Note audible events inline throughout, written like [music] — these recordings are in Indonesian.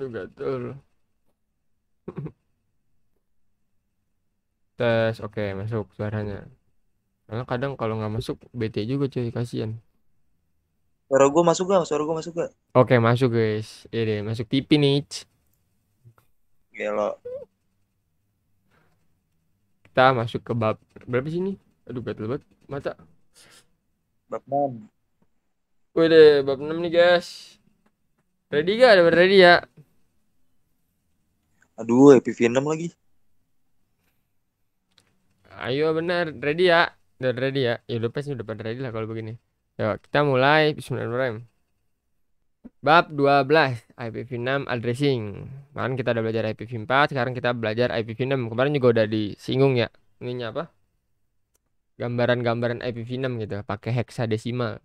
juga betul [laughs] tes oke okay, masuk suaranya karena kadang kalau nggak masuk BT juga cuy kasihan suara gue masuk gak suara gue masuk gak oke okay, masuk guys ini iya masuk TV nih gelo kita masuk ke bab berapa sini aduh gatel banget mata bab 6 deh bab 6 nih guys ready gak ada ready ya Aduh, EPV6 lagi. Ayo benar, ready ya. Udah ready ya. Ya udah pasti udah pada ready lah kalau begini. Ya kita mulai Bismillahirrahmanirrahim. Bab 12 IPv6 addressing. Kemarin kita udah belajar IPv4, sekarang kita belajar IPv6. Kemarin juga udah disinggung ya. Ini apa? Gambaran-gambaran IPv6 gitu, pakai heksadesimal.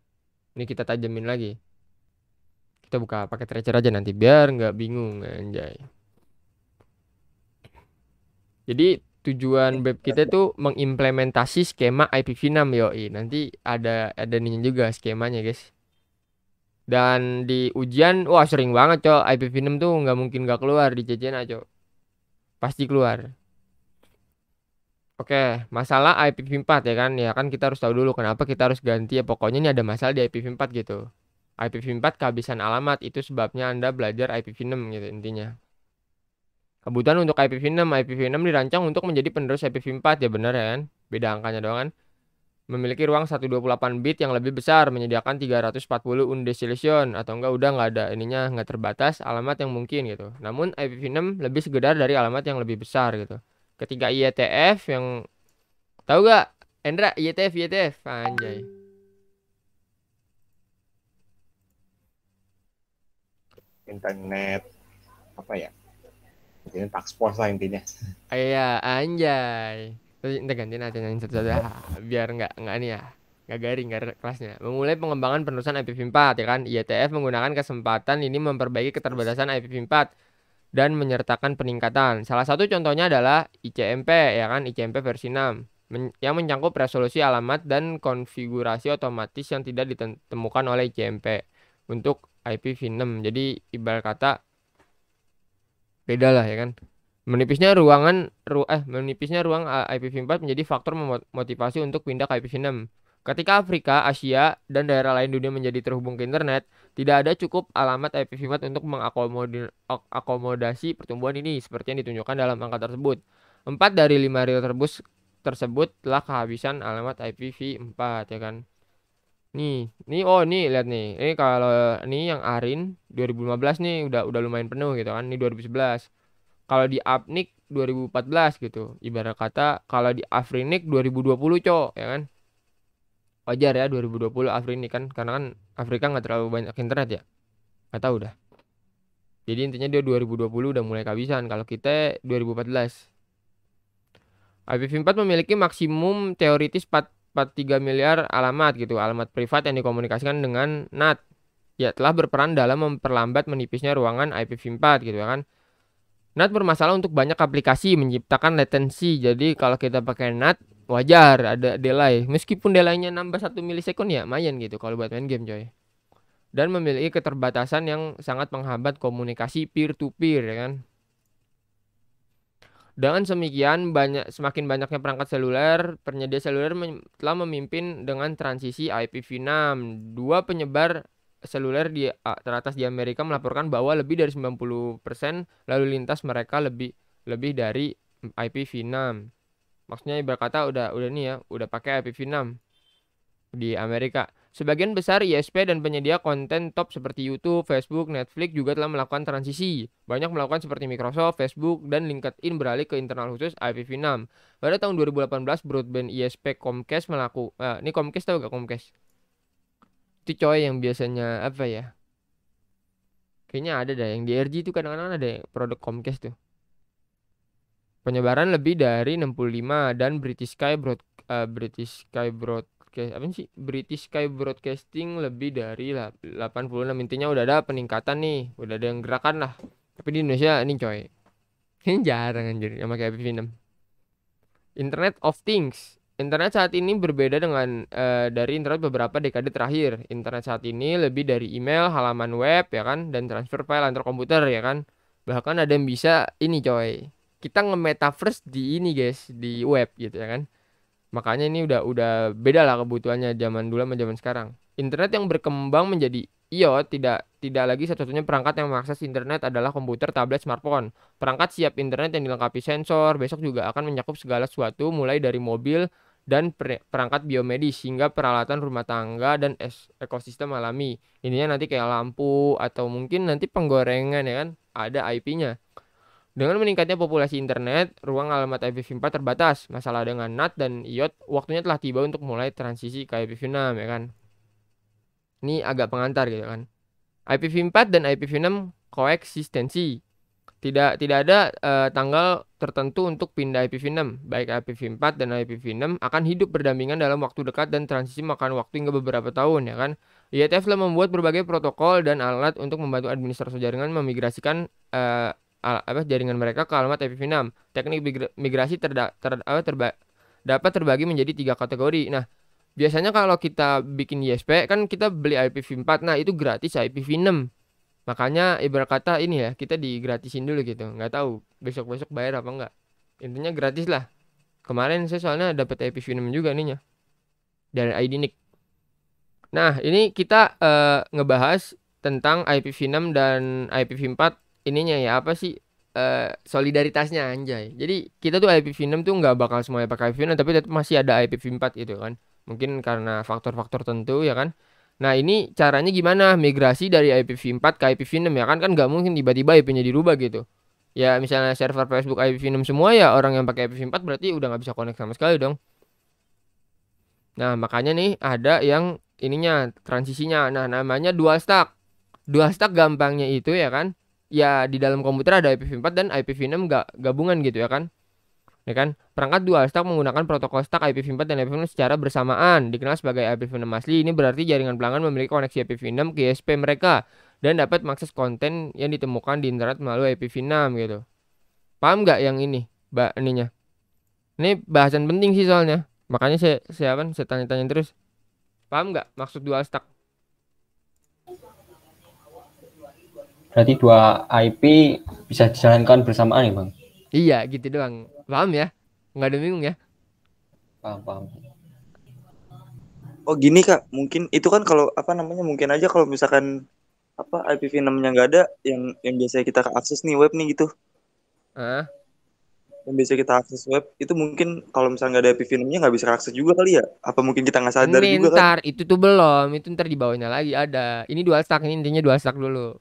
Ini kita tajamin lagi. Kita buka pakai tracer aja nanti biar nggak bingung anjay. Jadi tujuan web kita itu mengimplementasi skema IPv6 yoi. Nanti ada ada nih juga skemanya, guys. Dan di ujian, wah sering banget, Cok. IPv6 tuh nggak mungkin nggak keluar di CCNA, ah, Cok. Pasti keluar. Oke, masalah IPv4 ya kan? Ya kan kita harus tahu dulu kenapa kita harus ganti ya. Pokoknya ini ada masalah di IPv4 gitu. IPv4 kehabisan alamat itu sebabnya Anda belajar IPv6 gitu intinya. Kebutuhan untuk IPv6, IPv6 dirancang untuk menjadi penerus IPv4 ya benar ya kan? Beda angkanya doang kan? Memiliki ruang 128 bit yang lebih besar, menyediakan 340 undecillation atau enggak udah nggak ada ininya nggak terbatas alamat yang mungkin gitu. Namun IPv6 lebih segedar dari alamat yang lebih besar gitu. Ketiga IETF yang tahu gak Endra IETF IETF anjay. Internet apa ya? ini tak Sport lah intinya iya anjay terus kita gantiin nanti yang satu-satu ah, biar nggak nggak nih ah, ya nggak garing nggak kelasnya memulai pengembangan penerusan IPv4 ya kan IETF menggunakan kesempatan ini memperbaiki keterbatasan IPv4 dan menyertakan peningkatan salah satu contohnya adalah ICMP ya kan ICMP versi 6 yang mencangkup resolusi alamat dan konfigurasi otomatis yang tidak ditemukan oleh ICMP untuk IPv6. Jadi ibarat kata beda lah ya kan menipisnya ruangan ru eh menipisnya ruang eh, IPv4 menjadi faktor memotivasi untuk pindah ke IPv6 ketika Afrika Asia dan daerah lain dunia menjadi terhubung ke internet tidak ada cukup alamat IPv4 untuk mengakomodasi pertumbuhan ini seperti yang ditunjukkan dalam angka tersebut empat dari lima real tersebut telah kehabisan alamat IPv4 ya kan Nih, nih oh nih lihat nih. Ini eh, kalau ini yang Arin 2015 nih udah udah lumayan penuh gitu kan. Ini 2011. Kalau di Apnik 2014 gitu. Ibarat kata kalau di Afrinik 2020 cok ya kan. Wajar ya 2020 Afrinik kan karena kan Afrika nggak terlalu banyak internet ya. Nggak tahu dah. Jadi intinya dia 2020 udah mulai kehabisan kalau kita 2014. IPv4 memiliki maksimum teoritis 4 tiga miliar alamat gitu, alamat privat yang dikomunikasikan dengan NAT. Ya, telah berperan dalam memperlambat menipisnya ruangan IPv4 gitu ya kan. NAT bermasalah untuk banyak aplikasi menciptakan latency Jadi kalau kita pakai NAT wajar ada delay. Meskipun delaynya nambah satu milisekon ya mayan gitu kalau buat main game coy. Dan memiliki keterbatasan yang sangat menghambat komunikasi peer to peer ya kan. Dengan demikian, banyak, semakin banyaknya perangkat seluler, penyedia seluler telah memimpin dengan transisi IPv6. Dua penyebar seluler di teratas di Amerika melaporkan bahwa lebih dari 90% lalu lintas mereka lebih lebih dari IPv6. Maksudnya berkata udah udah nih ya, udah pakai IPv6 di Amerika. Sebagian besar ISP dan penyedia konten top seperti YouTube, Facebook, Netflix juga telah melakukan transisi. Banyak melakukan seperti Microsoft, Facebook, dan LinkedIn beralih ke internal khusus IPv6. Pada tahun 2018, broadband ISP Comcast melakukan... Eh, ini Comcast tau gak Comcast? Itu coy yang biasanya apa ya? Kayaknya ada dah yang di RG itu kadang-kadang ada ya, produk Comcast tuh. Penyebaran lebih dari 65 dan British Sky Broad, uh, British Sky Broad broadcast apa sih British Sky Broadcasting lebih dari 86 intinya udah ada peningkatan nih udah ada yang gerakan lah tapi di Indonesia ini coy ini jarang anjir yang pakai Epivenom Internet of Things Internet saat ini berbeda dengan uh, dari internet beberapa dekade terakhir. Internet saat ini lebih dari email, halaman web, ya kan, dan transfer file antar komputer, ya kan. Bahkan ada yang bisa ini coy, kita nge-metaverse di ini guys, di web gitu ya kan makanya ini udah udah beda lah kebutuhannya zaman dulu sama zaman sekarang internet yang berkembang menjadi IO iya, tidak tidak lagi satu-satunya perangkat yang mengakses internet adalah komputer, tablet, smartphone. Perangkat siap internet yang dilengkapi sensor besok juga akan mencakup segala sesuatu mulai dari mobil dan perangkat biomedis hingga peralatan rumah tangga dan ekosistem alami. Ininya nanti kayak lampu atau mungkin nanti penggorengan ya kan, ada IP-nya. Dengan meningkatnya populasi internet, ruang alamat IPv4 terbatas. Masalah dengan NAT dan IOT, waktunya telah tiba untuk mulai transisi ke IPv6 ya kan. Ini agak pengantar gitu kan. IPv4 dan IPv6 koeksistensi. Tidak tidak ada e, tanggal tertentu untuk pindah IPv6. Baik IPv4 dan IPv6 akan hidup berdampingan dalam waktu dekat dan transisi makan waktu hingga beberapa tahun ya kan. IETF telah membuat berbagai protokol dan alat untuk membantu administrator jaringan memigrasikan e, apa jaringan mereka ke alamat IPv6. Teknik migrasi terda, ter, apa, terba, dapat terbagi menjadi tiga kategori. Nah, biasanya kalau kita bikin ISP kan kita beli IPv4. Nah, itu gratis IPv6. Makanya ibarat kata ini ya, kita digratisin dulu gitu. Nggak tahu besok-besok bayar apa enggak. Intinya gratis lah. Kemarin saya soalnya dapat IPv6 juga nih ya. Dari IDNIC. Nah, ini kita uh, ngebahas tentang IPv6 dan IPv4 ininya ya apa sih uh, solidaritasnya anjay. Jadi kita tuh IPv6 tuh nggak bakal semuanya pakai IPv6 tapi tetap masih ada IPv4 gitu kan. Mungkin karena faktor-faktor tentu ya kan. Nah ini caranya gimana migrasi dari IPv4 ke IPv6 ya kan kan nggak mungkin tiba-tiba IP-nya dirubah gitu. Ya misalnya server Facebook IPv6 semua ya orang yang pakai IPv4 berarti udah nggak bisa connect sama sekali dong. Nah makanya nih ada yang ininya transisinya. Nah namanya dual stack. Dual stack gampangnya itu ya kan ya di dalam komputer ada IPv4 dan IPv6 gak gabungan gitu ya kan ya kan? Perangkat dual stack menggunakan protokol stack IPv4 dan IPv6 secara bersamaan, dikenal sebagai IPv6 asli. Ini berarti jaringan pelanggan memiliki koneksi IPv6 ke ISP mereka dan dapat mengakses konten yang ditemukan di internet melalui IPv6 gitu. Paham nggak yang ini, Mbak ininya? Ini bahasan penting sih soalnya. Makanya saya saya, kan saya tanya-tanya terus. Paham nggak maksud dual stack? berarti dua IP bisa dijalankan bersamaan ya bang iya gitu doang paham ya nggak ada bingung ya paham paham oh gini kak mungkin itu kan kalau apa namanya mungkin aja kalau misalkan apa IPv6 nya nggak ada yang yang biasa kita akses nih web nih gitu ah yang biasa kita akses web itu mungkin kalau misalnya nggak ada IPv6 nya nggak bisa akses juga kali ya apa mungkin kita nggak sadar Ini juga ntar, kan itu tuh belum itu ntar di bawahnya lagi ada ini dua stack ini intinya dua stack dulu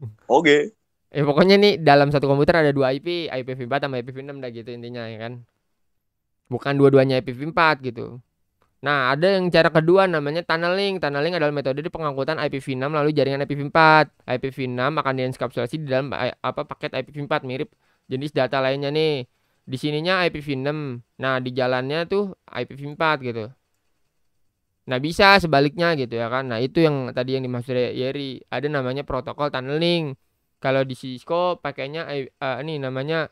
Oke. Okay. Ya, eh pokoknya nih dalam satu komputer ada dua IP, IPv4 sama IPv6 dah gitu intinya ya kan. Bukan dua-duanya IPv4 gitu. Nah, ada yang cara kedua namanya tunneling. Tunneling adalah metode di pengangkutan IPv6 lalu jaringan IPv4. IPv6 akan dienkapsulasi di dalam eh, apa paket IPv4 mirip jenis data lainnya nih. Di sininya IPv6. Nah, di jalannya tuh IPv4 gitu. Nah bisa sebaliknya gitu ya kan. Nah itu yang tadi yang dimaksud Yeri. Ada namanya protokol tunneling. Kalau di Cisco pakainya uh, ini namanya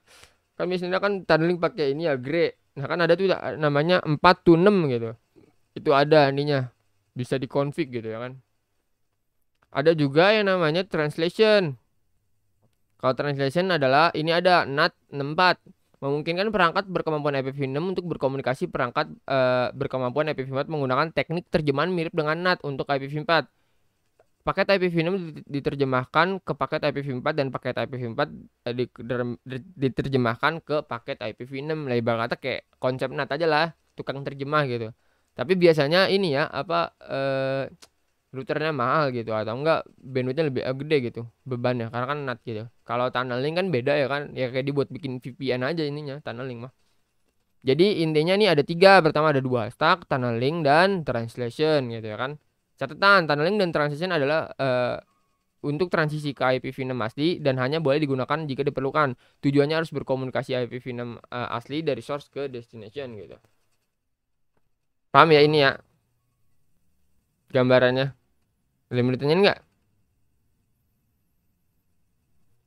kan biasanya kan tunneling pakai ini ya grey. Nah kan ada tuh namanya empat to enam gitu. Itu ada aninya Bisa dikonfig gitu ya kan. Ada juga yang namanya translation. Kalau translation adalah ini ada NAT 64 memungkinkan perangkat berkemampuan IPv6 untuk berkomunikasi perangkat e, berkemampuan IPv4 menggunakan teknik terjemahan mirip dengan NAT untuk IPv4. Paket IPv6 diterjemahkan ke paket IPv4 dan paket IPv4 eh, diterjemahkan ke paket IPv6. Label kata kayak konsep NAT aja lah, tukang terjemah gitu. Tapi biasanya ini ya apa eh routernya mahal gitu atau enggak bandwidthnya lebih eh, gede gitu bebannya karena kan NAT gitu kalau tunneling kan beda ya kan ya kayak dibuat bikin VPN aja ininya tunneling mah jadi intinya nih ada tiga pertama ada dua stack tunneling dan translation gitu ya kan catatan tunneling dan translation adalah uh, untuk transisi ke IPv6 asli dan hanya boleh digunakan jika diperlukan. Tujuannya harus berkomunikasi IPv6 uh, eh, asli dari source ke destination gitu. Paham ya ini ya? gambarannya? Boleh ditanyain nggak?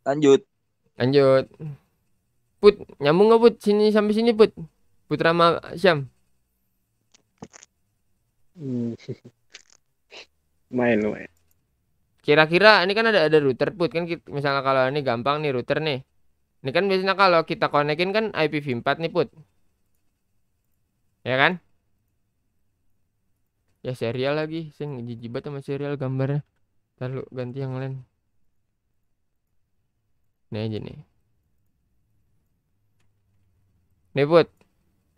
Lanjut. Lanjut. Put, nyambung nggak Put? Sini sampai sini Put. Putra ma Syam. Hmm. [laughs] Main loh. Kira-kira ini kan ada ada router Put kan kita, misalnya kalau ini gampang nih router nih. Ini kan biasanya kalau kita konekin kan IPv4 nih Put. Ya kan? ya serial lagi sing jijibat sama serial gambarnya lalu ganti yang lain ini aja nih nih put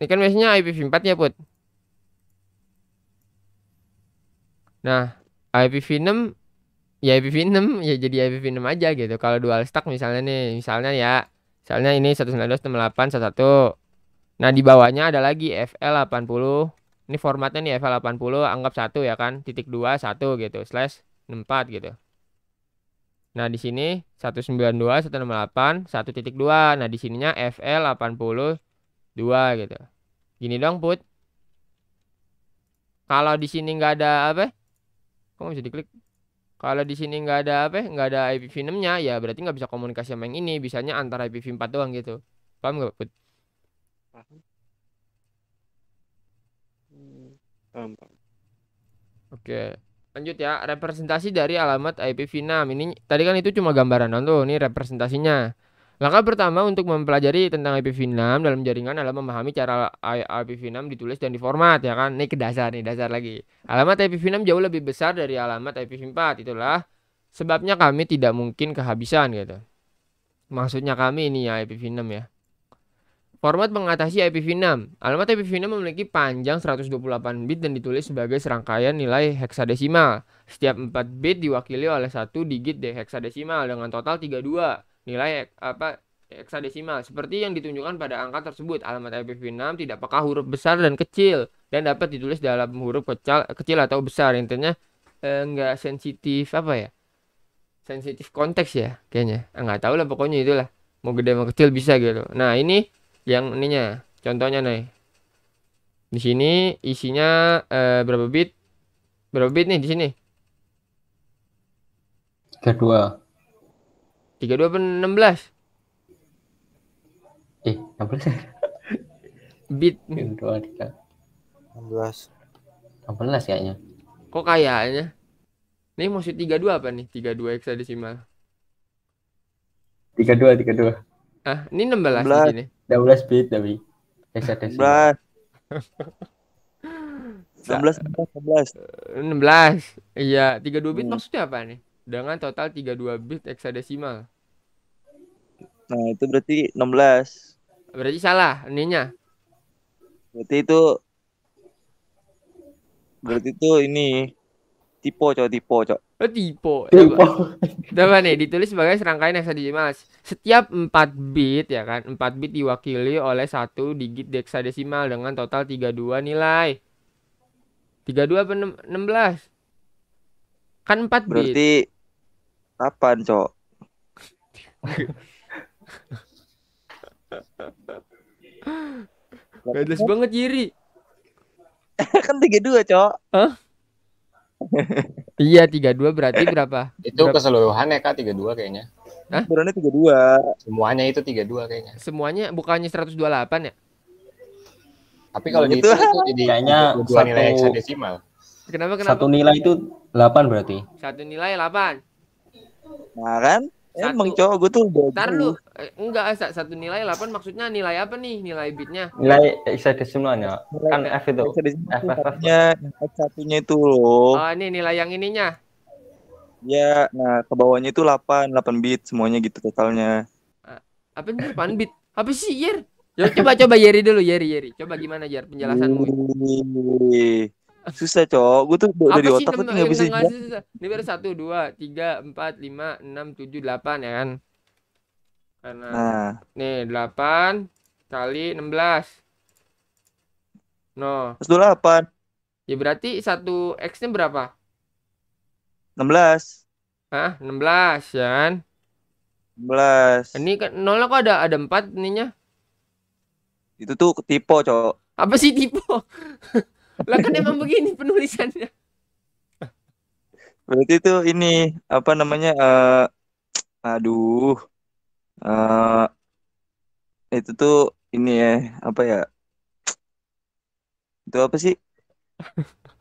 ini kan biasanya IPv4 ya put nah IPv6 ya IPv6 ya jadi IPv6 aja gitu kalau dual stack misalnya nih misalnya ya misalnya ini 192.168.11 nah di bawahnya ada lagi FL80 ini formatnya nih F80 anggap satu ya kan titik dua satu gitu slash 64 gitu nah di sini 192 168 1.2 nah di sininya FL 80 2 gitu gini dong put kalau di sini nggak ada apa kok bisa diklik kalau di sini nggak ada apa nggak ada IPv6 nya ya berarti nggak bisa komunikasi sama yang ini bisanya antara IPv4 doang gitu paham nggak put paham gampang oke lanjut ya representasi dari alamat IPv6 ini tadi kan itu cuma gambaran tuh ini representasinya Langkah pertama untuk mempelajari tentang IPv6 dalam jaringan adalah memahami cara IPv6 ditulis dan diformat ya kan. Ini ke dasar nih, dasar lagi. Alamat IPv6 jauh lebih besar dari alamat IPv4. Itulah sebabnya kami tidak mungkin kehabisan gitu. Maksudnya kami ini ya IPv6 ya. Format mengatasi IPv6. Alamat IPv6 memiliki panjang 128 bit dan ditulis sebagai serangkaian nilai heksadesimal. Setiap 4 bit diwakili oleh satu digit de heksadesimal dengan total 32 nilai apa heksadesimal. Seperti yang ditunjukkan pada angka tersebut, alamat IPv6 tidak peka huruf besar dan kecil dan dapat ditulis dalam huruf kecil, kecil atau besar. Intinya enggak eh, sensitif apa ya? Sensitif konteks ya kayaknya. Enggak eh, tahu lah pokoknya itulah. Mau gede mau kecil bisa gitu. Nah, ini yang ininya contohnya nih di sini isinya eh, berapa bit berapa bit nih di sini tiga dua tiga dua enam belas eh enam belas bit dua tiga enam belas enam belas kayaknya kok kayaknya nih maksud tiga dua apa nih tiga dua hexadecimal tiga dua tiga dua ah ini enam belas di sini 16 bit tapi. Desa desa. 16. 16 16. 16. Iya, 32 bit hmm. maksudnya apa nih? Dengan total 32 bit heksadesimal. Nah, itu berarti 16. Berarti salah ininya. Berarti itu berarti itu ini Tipo, cok, tipo, cok. Oh, tipo. Tipo. Coba nih, ditulis sebagai serangkaian heksadesimal. Setiap 4 bit ya kan, 4 bit diwakili oleh satu digit heksadesimal dengan total 32 nilai. 32 apa 16? Kan 4 Berarti, bit. Berarti kapan, cok? Gak jelas banget Jiri. [laughs] kan 32 Cok. Hah? iya tiga dua berarti berapa? Itu berapa? keseluruhan ya Kak dua kayaknya. Hah? tiga dua. Semuanya itu tiga dua kayaknya. Semuanya bukannya seratus dua delapan ya? Tapi kalau gitu itu, jadi kayaknya satu nilai heksadesimal. Kenapa kenapa? Satu nilai itu delapan berarti. Satu nilai delapan, Nah kan? Satu. Emang cowok gue tuh udah Ntar lu eh, Enggak eh, satu nilai 8 maksudnya nilai apa nih nilai bitnya? Nilai desimalnya, kan F itu F F F satunya itu loh Oh ini nilai yang ininya Ya nah ke bawahnya itu 8 8 bit semuanya gitu totalnya ah, Apa nih 8 bit? Apa sih Yer? Ya, coba coba Yeri dulu Yeri Yeri coba gimana Yer penjelasanmu Susah, cok. Gue tuh udah di otak tuh nggak bisa. Ini baru satu, dua, tiga, empat, lima, enam, tujuh, delapan ya kan? Karena nah. nih delapan kali enam belas. No. delapan. Ya berarti satu x-nya berapa? enam belas ah enam belas ya kan? enam belas Ini kan nolnya kok ada ada empat ininya? Itu tuh tipe, Cok. Apa sih tipe? [laughs] Lah kan emang begini penulisannya. Berarti itu ini apa namanya? Uh, aduh. Uh, itu tuh ini ya apa ya? Itu apa sih?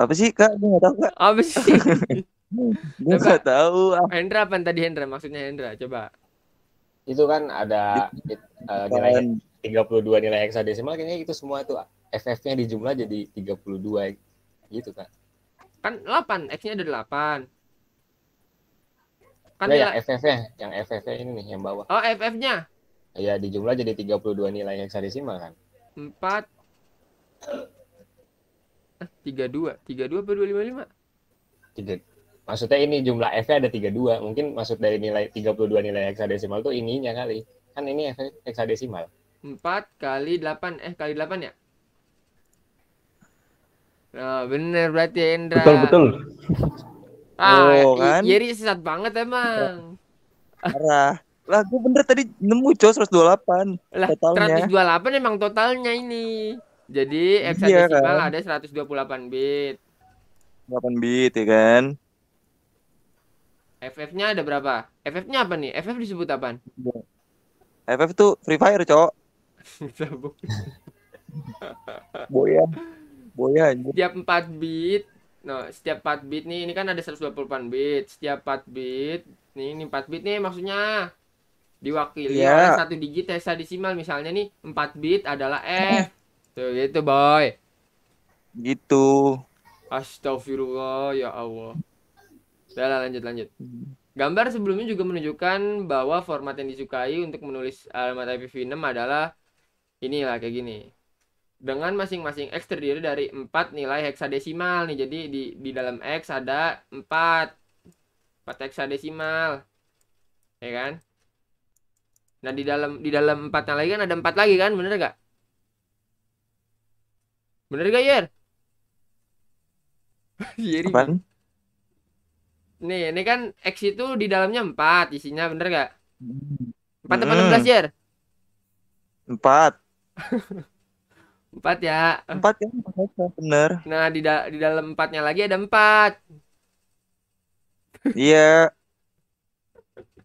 Apa sih kak? Gue nggak tahu kak. Apa sih? [laughs] Gue nggak tahu. Ah. Hendra apa tadi Hendra? Maksudnya Hendra coba. Itu kan ada it, uh, eh, nilai 32 kan. nilai heksadesimal kayaknya itu semua tuh. Ah. FF-nya di jumlah jadi 32 gitu kan. Kan 8, X-nya ada 8. Kan ya, yang FF-nya, yang FF-nya ini nih yang bawah. Oh, FF-nya. Iya, di jumlah jadi 32 nilai heksadesimal kan. 4 32, 32 per 255? 3. Maksudnya ini jumlah f ada 32. Mungkin maksud dari nilai 32 nilai heksadesimal itu ininya kali. Kan ini F heksadesimal. 4 kali 8 eh kali 8 ya? Nah, bener berarti ya Indra. Betul betul. Ah, oh, kan? Jerry sesat banget emang. Ya. Parah. Lah gue bener tadi nemu cow 128 lah, totalnya. 128 emang totalnya ini. Jadi heksadesimal iya, kan? ada 128 bit. 8 bit ya kan. FF-nya ada berapa? FF-nya apa nih? FF disebut apa? FF tuh Free Fire, cowok. [laughs] Boyan. Boya Setiap 4 bit. No, setiap 4 bit nih ini kan ada 128 bit. Setiap 4 bit nih ini 4 bit nih maksudnya diwakili yeah. oleh satu digit hexadesimal misalnya nih 4 bit adalah F. Tuh gitu, boy. Gitu. Astagfirullah ya Allah. Udah lanjut lanjut. Hmm. Gambar sebelumnya juga menunjukkan bahwa format yang disukai untuk menulis alamat IPv6 adalah inilah kayak gini dengan masing-masing X terdiri dari empat nilai heksadesimal nih. Jadi di, di dalam X ada empat empat heksadesimal. Ya kan? Nah, di dalam di dalam 4 lagi kan ada empat lagi kan, bener gak? Bener gak, Yer? [laughs] Yeri. Iya, Apaan? Nih, ini kan X itu di dalamnya 4 isinya, bener gak? 4 hmm. 16, hmm. Yer? 4. [laughs] Empat ya. Empat ya, ya bener. Nah, di, da di dalam empatnya lagi ada empat. Iya.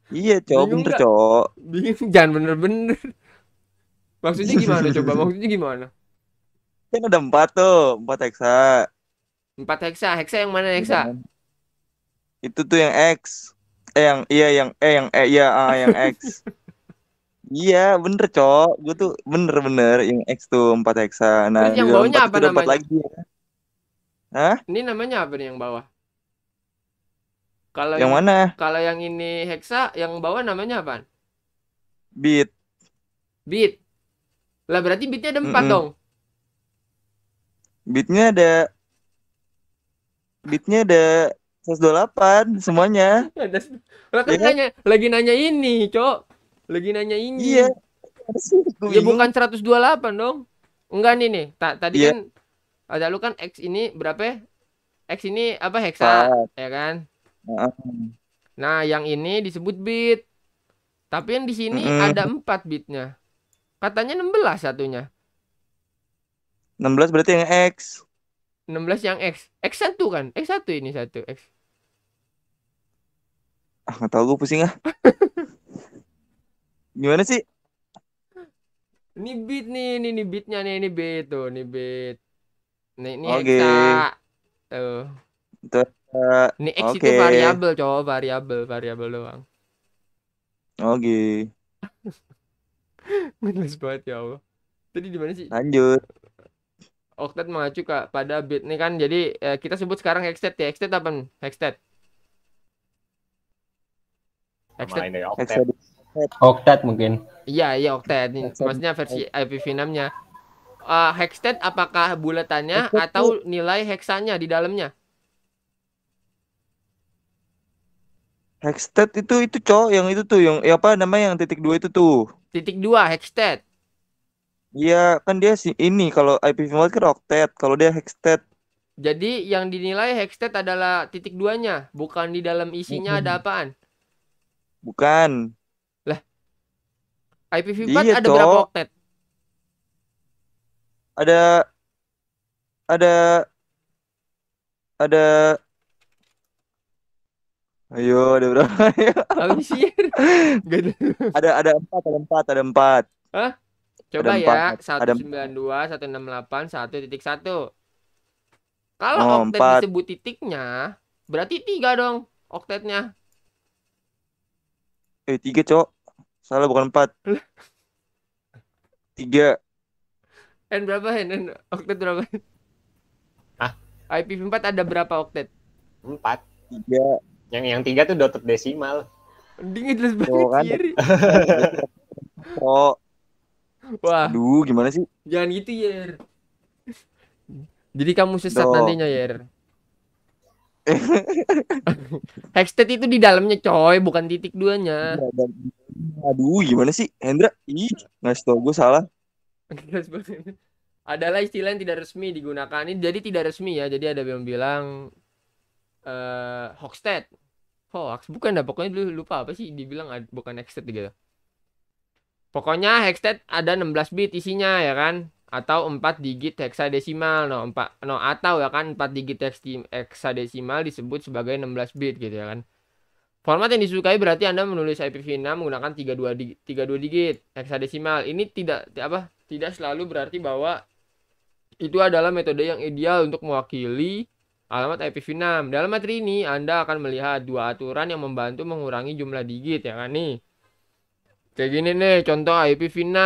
Iya, cowok bener, cowok. Bingung, jangan bener-bener. Maksudnya [laughs] gimana coba? Maksudnya gimana? Kan ada empat tuh, empat heksa. Empat heksa, heksa yang mana heksa? Iya, kan? Itu tuh yang X. Eh yang iya yang eh yang eh iya ah, yang X. [laughs] Iya bener cok, gue tuh bener-bener yang X tuh 4 hexa. Nah Terus yang bawahnya apa namanya? Lagi, ya. Hah? Ini namanya apa nih yang bawah? Kalau yang, yang mana? Kalau yang ini hexa, yang bawah namanya apa? Beat. Beat. Lah berarti beatnya ada empat mm -mm. dong. Beatnya ada. Beatnya ada 128 semuanya. [laughs] Lah kan ya? nanya, lagi nanya ini, Cok. Lagi nanya ini. Iya. Ya bukan 128 dong. Enggak nih nih. Ta tadi yeah. kan ada lu kan X ini berapa ya? X ini apa heksa, ah. ya kan? Nah, yang ini disebut bit. Tapi yang di sini mm -hmm. ada 4 bitnya. Katanya 16 satunya. 16 berarti yang X. 16 yang X. X1 kan? X1 ini satu X. Ah, nggak tahu gue pusing ah. [laughs] Gimana sih? Ini beat nih, ini, ini beatnya nih, ini beat tuh, ini beat. Nih, ini okay. Tuh. Tuh. Uh, ini X okay. itu variabel, cowok variabel, variabel doang. Oke. Okay. [laughs] Ngeles banget ya Allah. Tadi di mana sih? Lanjut. Octet mengacu ke pada bit nih kan jadi eh, kita sebut sekarang hextet ya hextet apa hextet hextet hextet Octet mungkin. Iya, iya Octet. Maksudnya versi IPv6-nya. Uh, eh, hextet apakah bulatannya Hextet atau nilai heksanya di dalamnya? Hextet itu itu cowok yang itu tuh yang ya apa nama yang titik dua itu tuh. Titik dua hextet. Iya kan dia sih ini kalau IPv4 kan octet kalau dia hextet. Jadi yang dinilai hextet adalah titik duanya bukan di dalam isinya mm -hmm. ada apaan? Bukan. IPv4 iya, ada toh. berapa oktet? Ada ada ada Ayo, ada berapa? Habisir. [laughs] ada ada empat, ada empat, ada empat. Hah? Coba ada ya, satu sembilan dua, satu enam delapan, satu titik satu. Kalau oh, oktet 4. disebut titiknya, berarti tiga dong oktetnya. Eh tiga cok. Salah bukan empat. Tiga. N berapa N? N oktet berapa? Ah, IPv4 ada berapa oktet? Empat. Tiga. Yang yang tiga tuh dotet desimal. Dingin jelas banget oh, kan? kiri. [laughs] oh. Wah. Duh, gimana sih? Jangan gitu, Yer. Jadi kamu sesat Do. nantinya, Yer. [laughs] Hextet itu di dalamnya, coy, bukan titik duanya. Iya, Aduh, gimana sih Hendra? ini nggak tau gue salah. Adalah istilah yang tidak resmi digunakan ini jadi tidak resmi ya. Jadi ada yang bilang uh, Hoax bukan dah pokoknya dulu lupa apa sih dibilang bukan Hexted gitu. Pokoknya hextet ada 16 bit isinya ya kan atau 4 digit heksadesimal. No, 4 no atau ya kan 4 digit heksadesimal disebut sebagai 16 bit gitu ya kan. Format yang disukai berarti Anda menulis IPv6 menggunakan 32 digit, 32 digit heksadesimal. Ini tidak apa? Tidak selalu berarti bahwa itu adalah metode yang ideal untuk mewakili alamat IPv6. Dalam materi ini Anda akan melihat dua aturan yang membantu mengurangi jumlah digit ya kan nih. Kayak gini nih contoh IPv6.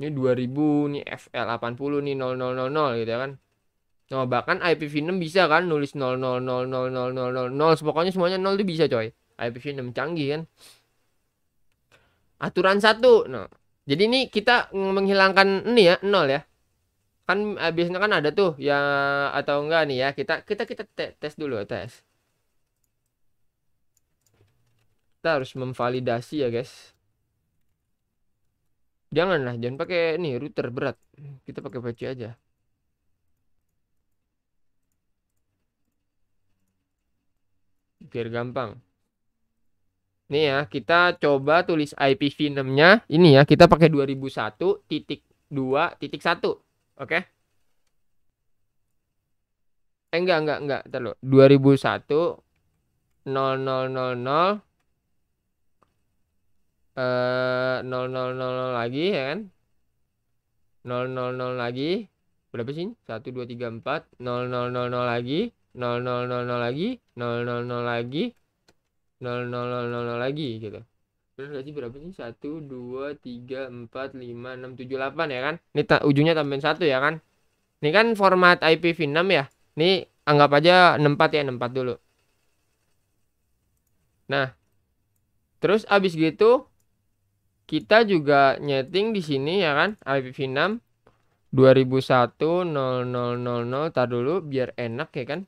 Ini 2000, ini FL80, nih 0000 gitu ya kan. Oh, bahkan IPv6 bisa kan nulis 0000000, 0 0 0 0 0 0 0 0 pokoknya semuanya 0 itu bisa coy. IPv6 canggih kan. Aturan 1. Nah, jadi ini kita menghilangkan ini ya 0 ya. Kan biasanya kan ada tuh ya atau enggak nih ya. Kita kita kita te tes dulu tes. Kita harus memvalidasi ya guys. Janganlah, jangan pakai ini router berat. Kita pakai PC aja. biar gampang. Nih ya, kita coba tulis IPv6-nya. Ini ya, kita pakai 2001 titik 2 titik 1. Oke. Okay? Eh, enggak, enggak, enggak. Ntar lo. nol nol nol nol lagi ya kan? nol lagi. Berapa sih? empat nol nol nol nol lagi. 0 0 0 0 lagi 0 0 0 lagi 0 0 0 0 lagi gitu gak sih berapa sih satu dua tiga empat lima enam tujuh delapan ya kan ini ta ujungnya tambahin satu ya kan ini kan format IPv6 ya ini anggap aja 64 ya 64 dulu nah terus abis gitu kita juga nyeting di sini ya kan IPv6 2001 0000 tar dulu biar enak ya kan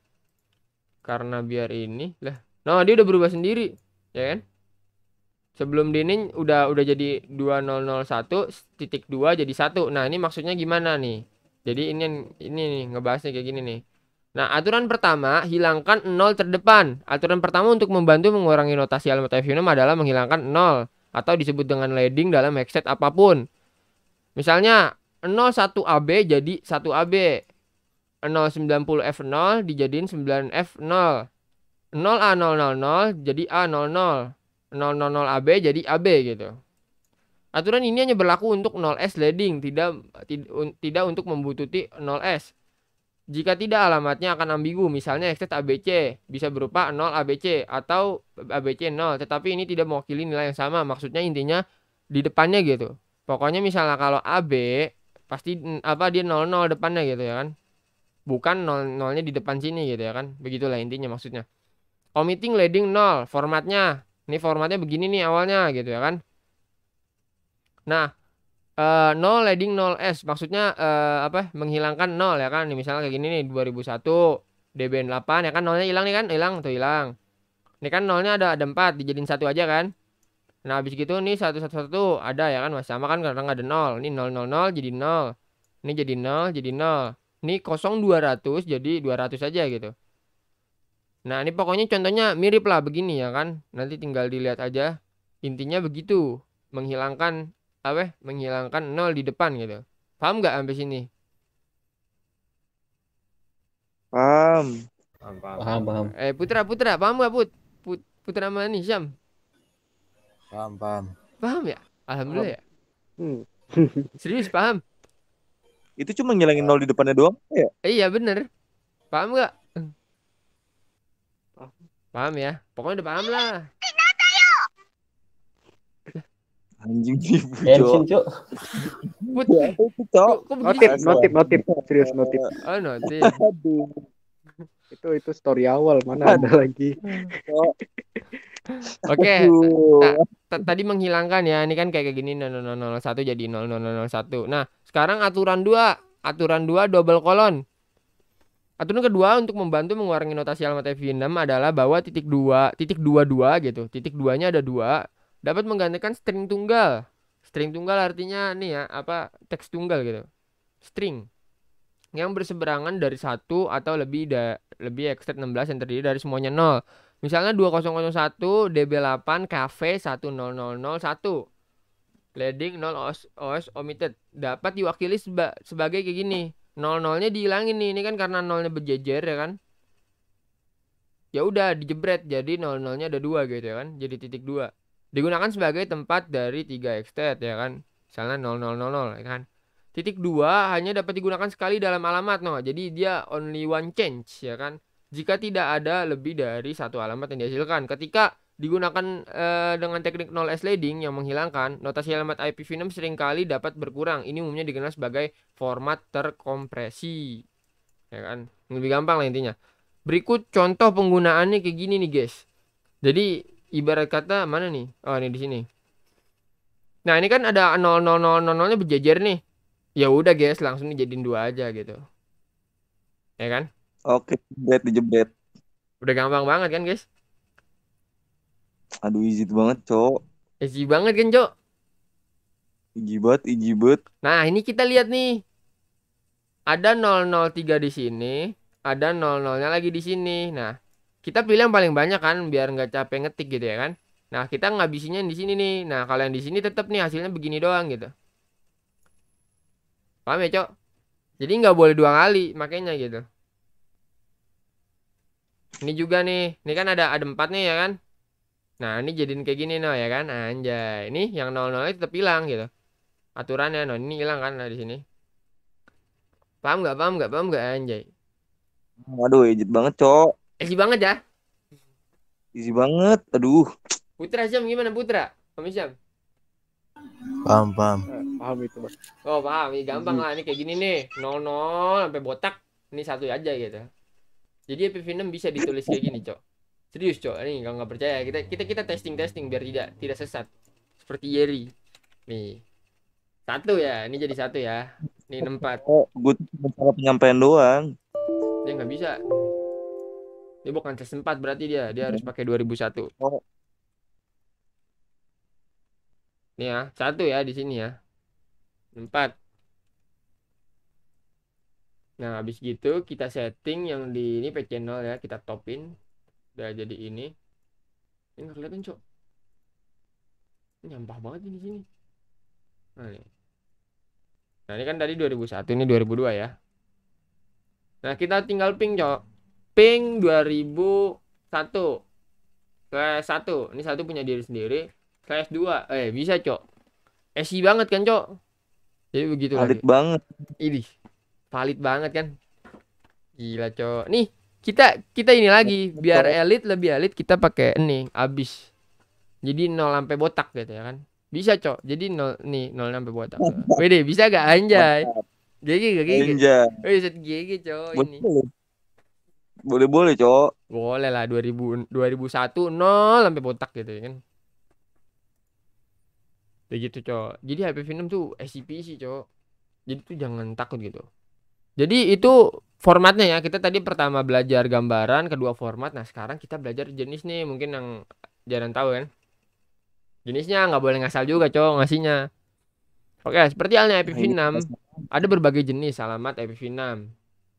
karena biar ini lah nah dia udah berubah sendiri ya kan sebelum di udah udah jadi 2001 titik dua jadi satu nah ini maksudnya gimana nih jadi ini ini nih ngebahasnya kayak gini nih Nah, aturan pertama, hilangkan nol terdepan. Aturan pertama untuk membantu mengurangi notasi alamat FUNUM adalah menghilangkan nol atau disebut dengan leading dalam hexset apapun. Misalnya, 01AB jadi 1AB. 090F0 dijadiin 9F0. 0A000 jadi A00. 000AB jadi AB gitu. Aturan ini hanya berlaku untuk 0S leading, tidak tid, un, tidak untuk membututi 0S. Jika tidak alamatnya akan ambigu, misalnya ekses ABC bisa berupa 0 ABC atau ABC 0, tetapi ini tidak mewakili nilai yang sama. Maksudnya intinya di depannya gitu. Pokoknya misalnya kalau AB pasti apa dia 00 depannya gitu ya kan bukan nol nolnya di depan sini gitu ya kan begitulah intinya maksudnya omitting leading nol formatnya ini formatnya begini nih awalnya gitu ya kan nah uh, nol leading nol s maksudnya uh, apa menghilangkan nol ya kan misalnya kayak gini nih 2001 dbn 8 ya kan nolnya hilang nih kan hilang tuh hilang ini kan nolnya ada ada empat dijadiin satu aja kan nah habis gitu nih satu satu satu ada ya kan masih sama kan karena nggak ada nol ini nol nol nol jadi nol ini jadi nol jadi nol ini 0200 200 jadi 200 aja gitu. Nah, ini pokoknya contohnya mirip lah begini ya kan. Nanti tinggal dilihat aja. Intinya begitu, menghilangkan apa? Menghilangkan 0 di depan gitu. Paham nggak sampai sini? Paham. Paham, paham. Paham, Eh, Putra, Putra, paham nggak Put? Put Putra mana nih, Syam? Paham, paham. Paham ya? Alhamdulillah ya. paham. ya? Hmm. Serius paham? Itu cuma ngilangin nol di depannya doang. Ya? Iya bener. Paham gak? Paham ya? Pokoknya udah paham lah. Anjing ibu Bensin eh, cok. Put. Ya, kok, kok notif, notif, notif. Serius notif. Oh notif. Aduh itu itu story awal mana ada lagi hmm. oh. oke okay. tadi menghilangkan ya ini kan kayak gini 0001 jadi 0001 nah sekarang aturan dua aturan dua double kolon Aturan kedua untuk membantu mengurangi notasi alamat F6 adalah bahwa titik dua titik dua dua gitu. Titik duanya ada dua dapat menggantikan string tunggal. String tunggal artinya nih ya, apa teks tunggal gitu. String yang berseberangan dari satu atau lebih da lebih ekstrem 16 yang terdiri dari semuanya 0. Misalnya 2001 DB8 KV 10001 leading 0 OS, OS omitted dapat diwakili seba sebagai kayak gini. 00 nya dihilangin nih. Ini kan karena 0-nya berjejer ya kan. Ya udah dijebret jadi 00 nya ada dua gitu ya kan. Jadi titik dua Digunakan sebagai tempat dari 3 ekstet ya kan. Misalnya 0000 ya kan. Titik dua hanya dapat digunakan sekali dalam alamat, no. Jadi dia only one change, ya kan? Jika tidak ada lebih dari satu alamat yang dihasilkan. Ketika digunakan e, dengan teknik 0 S leading yang menghilangkan notasi alamat IPv6 seringkali dapat berkurang. Ini umumnya dikenal sebagai format terkompresi. Ya kan? Lebih gampang lah intinya. Berikut contoh penggunaannya kayak gini nih, guys. Jadi ibarat kata mana nih? Oh, ini di sini. Nah, ini kan ada 0000-nya berjajar nih ya udah guys langsung dijadiin dua aja gitu ya kan oke jebret dijebret udah gampang banget kan guys aduh easy banget cok easy banget kan cok easy banget easy banget nah ini kita lihat nih ada 003 di sini ada 00-nya lagi di sini nah kita pilih yang paling banyak kan biar nggak capek ngetik gitu ya kan nah kita ngabisinnya di sini nih nah kalian di sini tetap nih hasilnya begini doang gitu paham ya cok jadi nggak boleh dua kali makanya gitu ini juga nih ini kan ada ada empat nih ya kan nah ini jadiin kayak gini no ya kan anjay ini yang nol nolnya tetap hilang gitu aturannya no ini hilang kan nah, di sini paham nggak paham nggak paham nggak anjay aduh ejit banget cok izin banget ya Easy banget. Aduh. Putra jam gimana Putra? kamu jam Paham, paham. Eh, paham itu, mas Oh, paham. Ini gampang lah ini kayak gini nih. nol sampai botak. Ini satu aja gitu. Jadi venom bisa ditulis kayak gini, Cok. Serius, Cok. Ini kalau nggak percaya, kita kita kita testing testing biar tidak tidak sesat. Seperti Yeri. Nih. Satu ya, ini jadi satu ya. Ini empat. Oh, gue cara penyampaian doang. Dia nggak bisa. Dia bukan sesempat berarti dia, dia harus hmm. pakai 2001. Oh. Nih ya, satu ya di sini ya. Empat. Nah, habis gitu kita setting yang di ini p channel ya, kita topin. Udah jadi ini. Ini nggak kelihatan, Cok. nyampah banget di sini. Nah, ini. Nah, ini kan tadi 2001, ini 2002 ya. Nah, kita tinggal ping, Cok. Ping 2001 ke satu ini satu punya diri sendiri PS2 eh bisa cok esi banget kan cok jadi begitu valid lagi. banget ini valid banget kan gila cok nih kita kita ini lagi biar elit lebih elit kita pakai ini abis jadi nol sampai botak gitu ya kan bisa cok jadi nol nih nol sampai botak wede bisa gak anjay gigi gigi anjay wede gigi cok ini boleh boleh cok boleh lah 2000 2001 nol sampai botak gitu ya kan Udah gitu cowok. Jadi HP 6 tuh SCP sih cowok. Jadi tuh jangan takut gitu. Jadi itu formatnya ya. Kita tadi pertama belajar gambaran, kedua format. Nah sekarang kita belajar jenis nih mungkin yang jarang tahu kan. Jenisnya nggak boleh ngasal juga cowok ngasihnya. Oke, seperti halnya nah, IPv6, ada berbagai jenis alamat IPv6.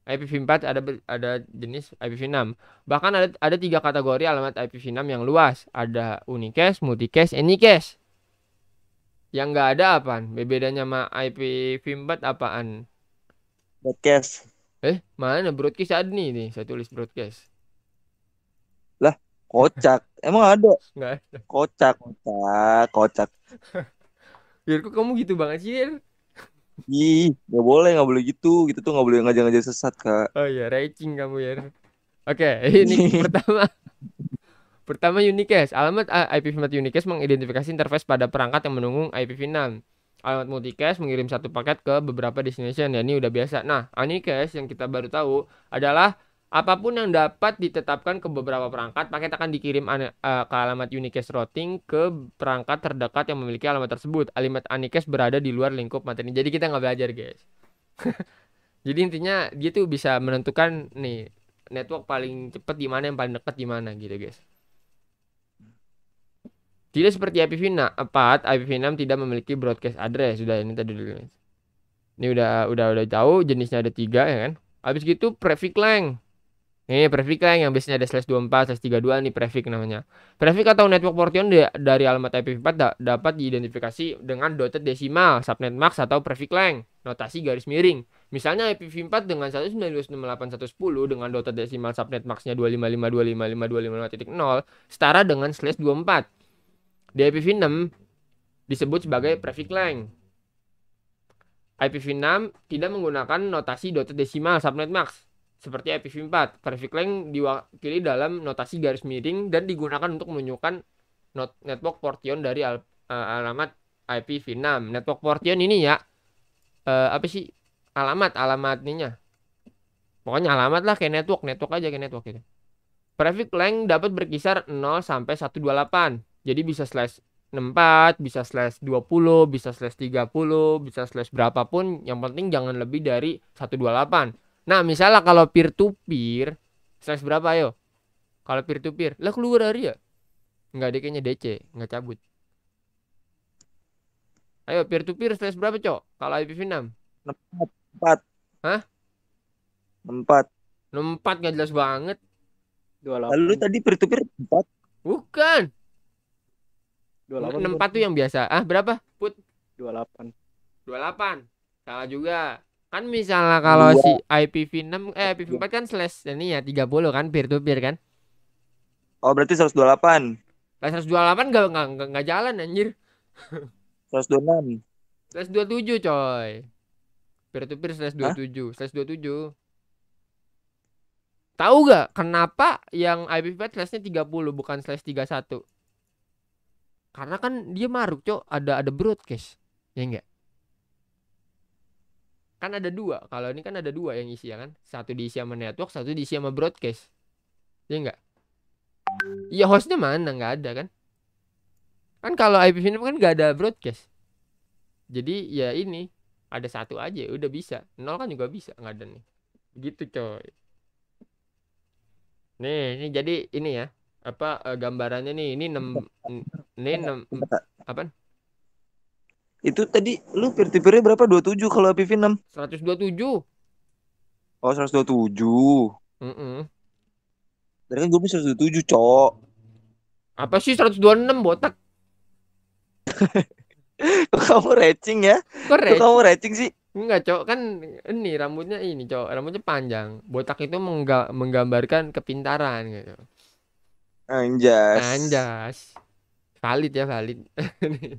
IPv4 ada ada jenis IPv6. Bahkan ada ada tiga kategori alamat IPv6 yang luas. Ada unicast, multicast, anycast. Yang nggak ada apaan? Bedanya sama IP 4 apaan? Broadcast. Eh, mana broadcast ada nih nih, saya tulis broadcast. Lah, kocak. Emang ada? Enggak [laughs] ada. Kocak, kocak, kocak. [laughs] Biar kok kamu gitu banget sih, [laughs] Ih, nggak boleh, nggak boleh gitu. Gitu tuh nggak boleh ngajak-ngajak sesat, Kak. Oh iya, racing kamu ya. Oke, okay, ini pertama. Pertama Unicast. Alamat ah, IP 4 Unicast mengidentifikasi interface pada perangkat yang menunggu IPv6. Alamat multicast mengirim satu paket ke beberapa destination. Ya, ini udah biasa. Nah, unicast yang kita baru tahu adalah apapun yang dapat ditetapkan ke beberapa perangkat, paket akan dikirim eh, ke alamat unicast routing ke perangkat terdekat yang memiliki alamat tersebut. Alamat unicast berada di luar lingkup materi. Jadi kita nggak belajar, guys. [laughs] Jadi intinya dia tuh bisa menentukan nih network paling cepat di mana yang paling dekat di mana gitu, guys. Tidak seperti IPv4, IPv6 tidak memiliki broadcast address. Sudah ini tadi dulu. Ini udah udah udah tahu jenisnya ada tiga ya kan. Habis gitu prefix lang. Ini prefix lang yang biasanya ada slash 24, slash 32 nih prefix namanya. Prefix atau network portion dari alamat IPv4 dapat diidentifikasi dengan dotted decimal subnet max atau prefix lang, notasi garis miring. Misalnya IPv4 dengan 192.168.110 dengan dotted decimal subnet maxnya 255.255.255.0 setara dengan slash 24 ipv 6 disebut sebagai prefix length. IPv6 tidak menggunakan notasi dotted decimal subnet mask seperti IPv4. Prefix length diwakili dalam notasi garis miring dan digunakan untuk menunjukkan not network portion dari al eh, alamat IPv6. Network portion ini ya uh, apa sih alamat alamatnya? Pokoknya alamat lah kayak network, network aja kayak network gitu. Prefix length dapat berkisar 0 sampai 128 jadi bisa slash 64, bisa slash 20, bisa slash 30, bisa slash berapapun. Yang penting jangan lebih dari 128. Nah, misalnya kalau peer to peer slash berapa ayo? Kalau peer to peer, lah keluar dari ya? Enggak ada kayaknya DC, enggak cabut. Ayo peer to peer slash berapa, Cok? Kalau IPv6? 4. Hah? 4. 4 enggak jelas banget. 28. Lalu tadi peer to peer 4. Bukan. 64 tuh yang biasa. Ah, berapa? Put 28. 28. Salah juga. Kan misalnya kalau iya. si IPv6 eh IPv4 kan slash ini ya 30 kan peer to peer kan? Oh, berarti 128. Lah 128 enggak enggak enggak jalan anjir. 126. 127 coy. Peer to peer slash 27, Hah? slash 27. Tahu gak kenapa yang IPv4 slashnya 30 bukan slash 31? karena kan dia maruk cok ada ada broadcast ya enggak kan ada dua kalau ini kan ada dua yang isi ya kan satu diisi sama network satu diisi sama broadcast ya enggak ya hostnya mana nggak ada kan kan kalau IPv6 kan nggak ada broadcast jadi ya ini ada satu aja ya udah bisa nol kan juga bisa nggak ada nih gitu coy nih ini jadi ini ya apa uh, gambarannya nih ini enam ini enam apa itu tadi lu peer to peer berapa 27 kalau PV 6 tujuh oh seratus 127 mm -mm. Tadi kan gue bisa tujuh cok apa sih seratus dua enam botak [laughs] Kok kamu racing ya? Kok, racing? kamu racing sih? Enggak, cok. Kan ini rambutnya ini, cok. Rambutnya panjang. Botak itu mengga menggambarkan kepintaran gitu. Anjas. Anjas. Valid ya, valid. [laughs]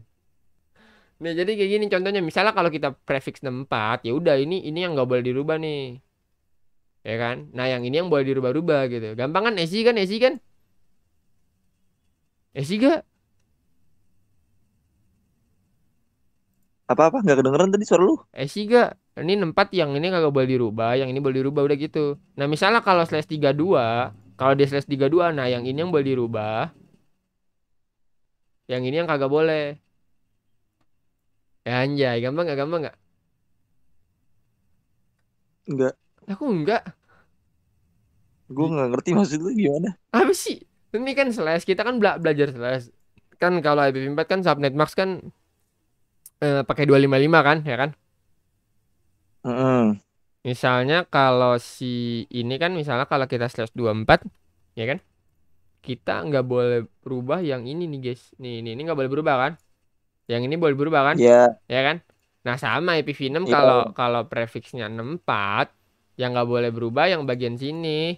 nah, jadi kayak gini contohnya misalnya kalau kita prefix 64, ya udah ini ini yang nggak boleh dirubah nih. Ya kan? Nah, yang ini yang boleh dirubah-rubah gitu. Gampang kan SI kan SI kan? SI gak? Apa-apa nggak kedengeran tadi suara lu? SI gak? Ini 64 yang ini kagak boleh dirubah, yang ini boleh dirubah udah gitu. Nah, misalnya kalau slash 32 kalau dia slash 32, nah yang ini yang boleh dirubah. Yang ini yang kagak boleh. Ya anjay, gampang gak? Gampang gak? Enggak. Aku enggak. Gue nggak ngerti maksud lu gimana. Apa sih? Ini kan slash, kita kan bela belajar slash. Kan kalau IPv4 kan subnet max kan eh, pakai 255 kan, ya kan? Mm Misalnya kalau si ini kan misalnya kalau kita slash 24 ya kan? Kita nggak boleh berubah yang ini nih guys. Nih ini ini nggak boleh berubah kan? Yang ini boleh berubah kan? Iya. Yeah. Ya kan? Nah, sama IPv6 iya. kalau yeah. kalau prefixnya 64 yang nggak boleh berubah yang bagian sini.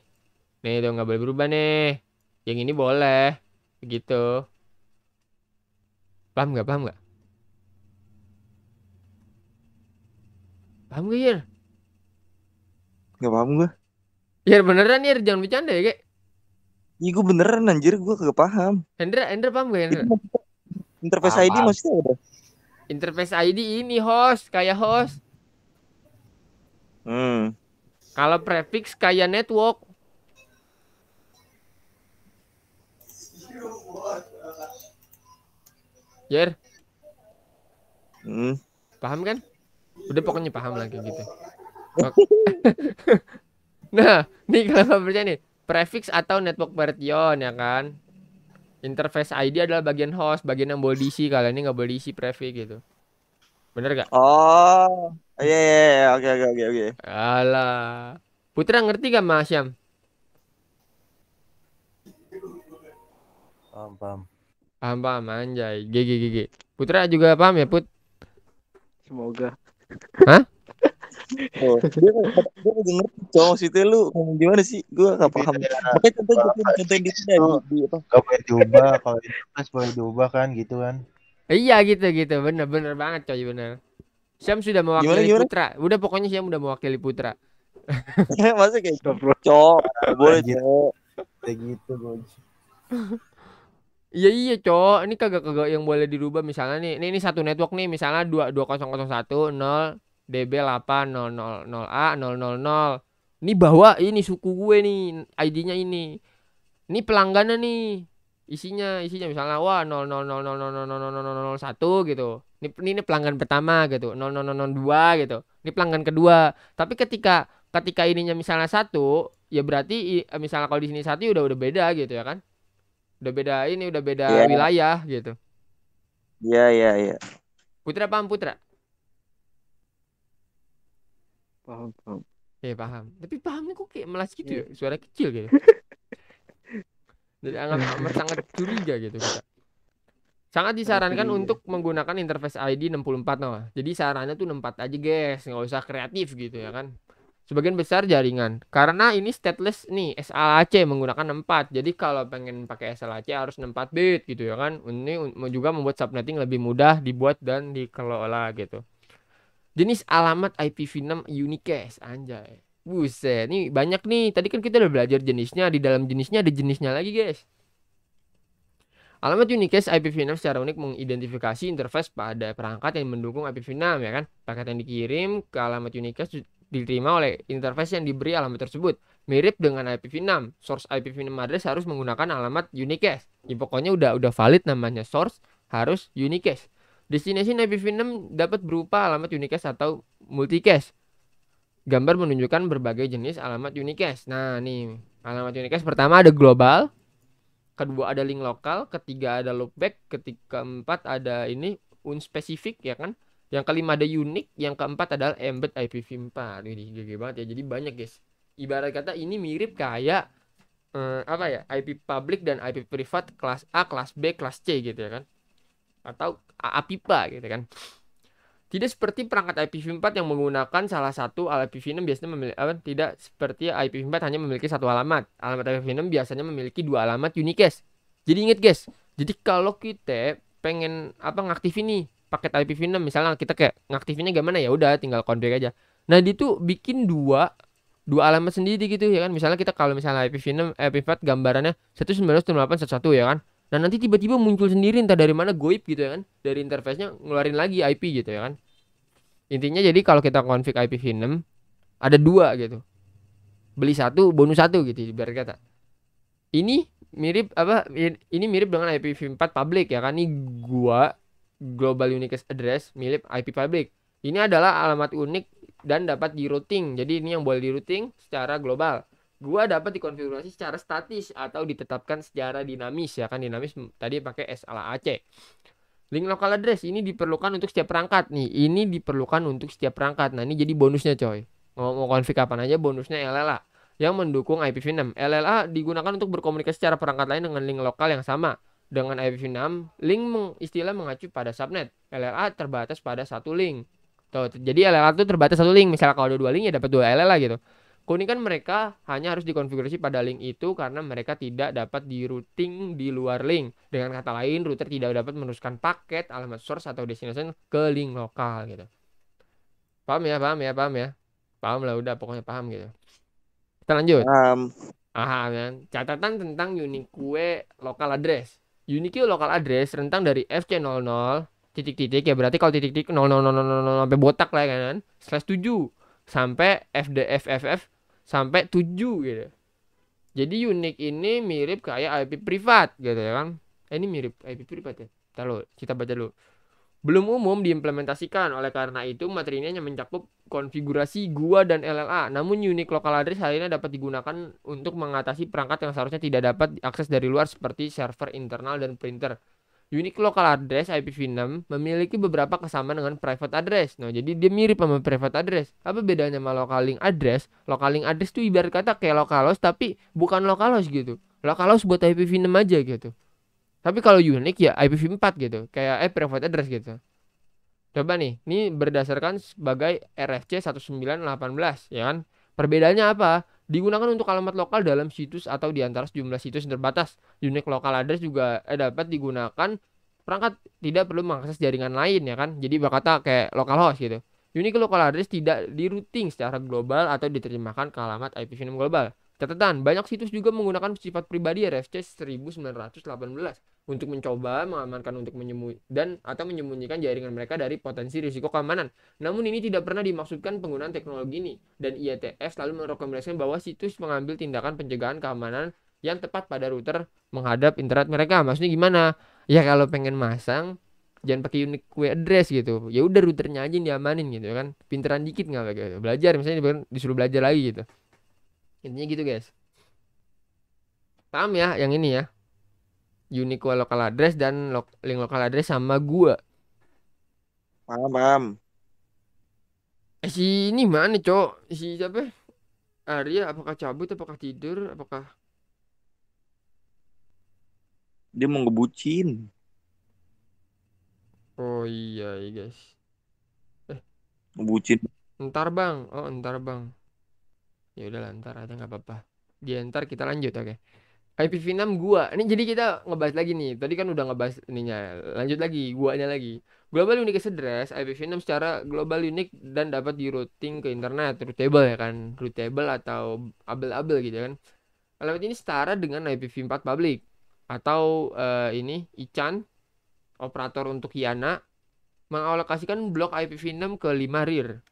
Nih itu nggak boleh berubah nih. Yang ini boleh. Begitu. Paham nggak? Paham nggak? Paham nggak ya? Gak paham gue. Ya beneran ya, jangan bercanda ya, Kek. Iya gue beneran anjir, gue kagak paham. Hendra, Hendra paham gak Hendra? Interface paham, ID maksudnya apa? Interface ID ini host, kayak host. Hmm. Kalau prefix kayak network. Jer. Hmm. Paham kan? Udah pokoknya paham lagi gitu. [laughs] nah, ini kalau nggak percaya nih, prefix atau network partition ya kan? Interface ID adalah bagian host, bagian yang boleh diisi. Kalian ini nggak boleh diisi prefix gitu. Bener gak? Oh, iya iya, iya iya oke oke oke oke. Alah. Putra ngerti gak Mas Syam? Paham, paham. Paham, paham, anjay. GG, GG. Putra juga paham ya, Put? Semoga. Hah? oh, [laughs] dia dia lagi ngerti cowok maksudnya lu ngomong gimana sih gue gak iya, paham iya. makanya contoh contoh contohin di sini di apa gak boleh diubah kalau itu pas boleh diubah kan gitu kan iya gitu gitu bener bener banget coy bener Syam sudah mewakili gimana, gimana? Putra udah pokoknya Syam udah mewakili Putra [laughs] masa kayak cowok bro cowok boleh cowok kayak gitu Iya iya cowok, ini kagak kagak yang boleh dirubah misalnya nih. Ini ini satu network nih misalnya dua dua nol satu nol DB8000A000. Ini bawa ini suku gue nih, ID-nya ini. Ini pelanggannya nih. Isinya isinya misalnya wah satu gitu. Ini, ini pelanggan pertama gitu, 0002 gitu. Ini pelanggan kedua. Tapi ketika ketika ininya misalnya satu, ya berarti misalnya kalau di sini satu udah udah beda gitu ya kan? Udah beda ini, udah beda wilayah gitu. Iya, yeah, iya, iya. Putra paham Putra? paham paham ya paham tapi pahamnya kok kayak melas gitu yeah. ya suara kecil gitu [laughs] jadi anggap amat iya. sangat curiga gitu kita sangat disarankan okay. Iya. untuk menggunakan interface ID 64 no. Jadi sarannya tuh 64 aja guys, nggak usah kreatif gitu ya kan. Sebagian besar jaringan karena ini stateless nih SLAC menggunakan 4. Jadi kalau pengen pakai SLAC harus 64 bit gitu ya kan. Ini juga membuat subnetting lebih mudah dibuat dan dikelola gitu. Jenis alamat IPv6 unicast, eh, anjay. Buset, nih banyak nih. Tadi kan kita udah belajar jenisnya, di dalam jenisnya ada jenisnya lagi, guys. Alamat unicast IPv6 secara unik mengidentifikasi interface pada perangkat yang mendukung IPv6 ya kan. Paket yang dikirim ke alamat unicast diterima oleh interface yang diberi alamat tersebut. Mirip dengan IPv6, source IPv6 address harus menggunakan alamat unicast. Ya, pokoknya udah udah valid namanya source harus unicast. Destinasi ipv Venom dapat berupa alamat unicast atau multicast. Gambar menunjukkan berbagai jenis alamat unicast. Nah, nih, alamat unicast pertama ada global, kedua ada link lokal, ketiga ada loopback, ketiga empat ada ini unspecific ya kan. Yang kelima ada unique, yang keempat adalah embed IPv4. Ini gede banget ya. Jadi banyak, guys. Ibarat kata ini mirip kayak eh, apa ya? IP public dan IP privat kelas A, kelas B, kelas C gitu ya kan atau APIPA gitu kan. Tidak seperti perangkat IPv4 yang menggunakan salah satu IPv6 biasanya memiliki apa, tidak seperti IPv4 hanya memiliki satu alamat. Alamat IPv6 biasanya memiliki dua alamat unicast. Jadi inget guys, jadi kalau kita pengen apa ngaktifin ini paket IPv6 misalnya kita kayak ngaktifinnya gimana ya udah tinggal konfig aja. Nah, di itu bikin dua dua alamat sendiri gitu ya kan. Misalnya kita kalau misalnya IPv6 IPv4 gambarannya satu ya kan. Nah nanti tiba-tiba muncul sendiri entah dari mana goip gitu ya kan Dari interface-nya ngeluarin lagi IP gitu ya kan Intinya jadi kalau kita config IPv6 Ada dua gitu Beli satu bonus satu gitu biar kata Ini mirip apa Ini mirip dengan IPv4 public ya kan Ini gua global unique address mirip IP public Ini adalah alamat unik dan dapat di routing Jadi ini yang boleh di routing secara global gua dapat dikonfigurasi secara statis atau ditetapkan secara dinamis ya kan dinamis tadi pakai S ala AC. Link local address ini diperlukan untuk setiap perangkat nih. Ini diperlukan untuk setiap perangkat. Nah, ini jadi bonusnya coy. Mau mau konfig apa aja bonusnya LLA yang mendukung IPv6. LLA digunakan untuk berkomunikasi secara perangkat lain dengan link lokal yang sama dengan IPv6. Link meng, istilah mengacu pada subnet. LLA terbatas pada satu link. Tuh, jadi LLA itu terbatas satu link. Misalnya kalau ada dua link ya dapat dua LLA gitu. Keunikan mereka hanya harus dikonfigurasi pada link itu karena mereka tidak dapat di routing di luar link. Dengan kata lain, router tidak dapat meneruskan paket, alamat source atau destination ke link lokal gitu. Paham ya, paham ya, paham ya. Paham lah udah pokoknya paham gitu. Kita lanjut. Um. Aha, kan? Catatan tentang Unique local address. Unique local address rentang dari FC00 titik-titik ya berarti kalau titik-titik 0000 sampai botak lah ya kan slash 7 sampai FDFFF sampai 7 gitu. Jadi unik ini mirip kayak IP privat gitu ya kan. Eh, ini mirip IP privat ya. Kita lo, kita baca dulu. Belum umum diimplementasikan, oleh karena itu materinya hanya mencakup konfigurasi gua dan LLA. Namun unique local address hal ini dapat digunakan untuk mengatasi perangkat yang seharusnya tidak dapat diakses dari luar seperti server internal dan printer. Unique Local Address IPv6 memiliki beberapa kesamaan dengan private address. Nah, jadi dia mirip sama private address. Apa bedanya sama local link address? Local link address itu ibarat kata kayak local host tapi bukan local host gitu. Local host buat IPv6 aja gitu. Tapi kalau unique ya IPv4 gitu. Kayak eh private address gitu. Coba nih, ini berdasarkan sebagai RFC 1918 ya kan? Perbedaannya apa? Digunakan untuk alamat lokal dalam situs atau di antara sejumlah situs yang terbatas. Unique local address juga eh, dapat digunakan perangkat tidak perlu mengakses jaringan lain ya kan. Jadi berkata kayak local host gitu. Unique local address tidak dirouting secara global atau diterjemahkan ke alamat IPv6 global. Catatan, banyak situs juga menggunakan sifat pribadi RFC 1918 untuk mencoba mengamankan untuk menyembunyikan dan atau menyembunyikan jaringan mereka dari potensi risiko keamanan. Namun ini tidak pernah dimaksudkan penggunaan teknologi ini dan IETF selalu merekomendasikan bahwa situs mengambil tindakan pencegahan keamanan yang tepat pada router menghadap internet mereka. Maksudnya gimana? Ya kalau pengen masang jangan pakai unique kue address gitu ya udah routernya aja yang diamanin gitu kan pinteran dikit nggak gitu belajar misalnya disuruh belajar lagi gitu intinya gitu guys paham ya yang ini ya unique local address dan link local address sama gua paham paham eh, si ini mana cok si siapa Arya apakah cabut apakah tidur apakah dia mau ngebucin oh iya, iya guys eh ngebucin ntar bang oh ntar bang ya udah lantar ada nggak apa-apa dia ya, ntar kita lanjut oke okay. IPv6 gua ini jadi kita ngebahas lagi nih tadi kan udah ngebahas ininya lanjut lagi guanya lagi global unique address IPv6 secara global unique dan dapat di routing ke internet routable ya kan routable atau able-able gitu ya kan alamat ini setara dengan IPv4 public atau uh, ini ICAN operator untuk Yana mengalokasikan blok IPv6 ke 5 rear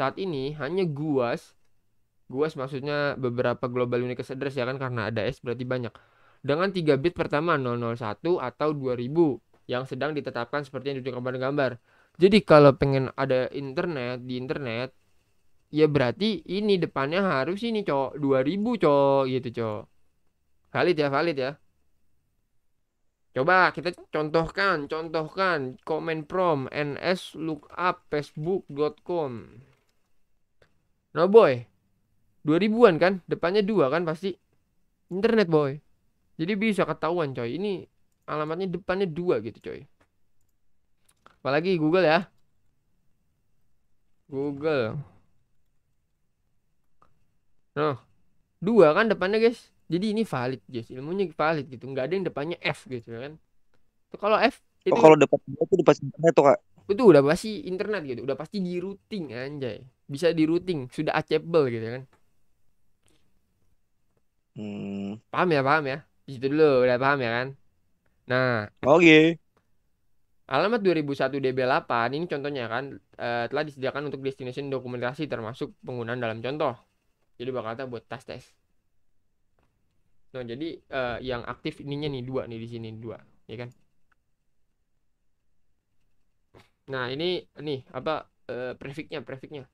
saat ini hanya guas GUAS maksudnya beberapa global unique address ya kan karena ada S berarti banyak. Dengan 3 bit pertama 001 atau 2000 yang sedang ditetapkan seperti yang ditunjukkan pada gambar. Jadi kalau pengen ada internet di internet ya berarti ini depannya harus ini cok 2000 cok gitu cok. Valid ya, valid ya. Coba kita contohkan, contohkan comment prom ns lookup facebook.com. No boy, 2000-an kan depannya dua kan pasti internet boy jadi bisa ketahuan coy ini alamatnya depannya dua gitu coy apalagi Google ya Google nah dua kan depannya guys jadi ini valid guys ilmunya valid gitu nggak ada yang depannya F gitu ya kan kalau F oh, itu oh, kalau depan itu depan internet tuh kak itu udah pasti internet gitu udah pasti di routing anjay bisa di routing sudah acceptable gitu ya kan Hmm. Paham ya, paham ya? Di situ dulu udah paham ya kan? Nah, oke. Okay. Alamat 2001 DB8 ini contohnya kan e, telah disediakan untuk destination dokumentasi termasuk penggunaan dalam contoh. Jadi bakal kata buat tes tes. Nah, jadi e, yang aktif ininya nih dua nih di sini dua, ya kan? Nah, ini nih apa e, eh, prefixnya prefixnya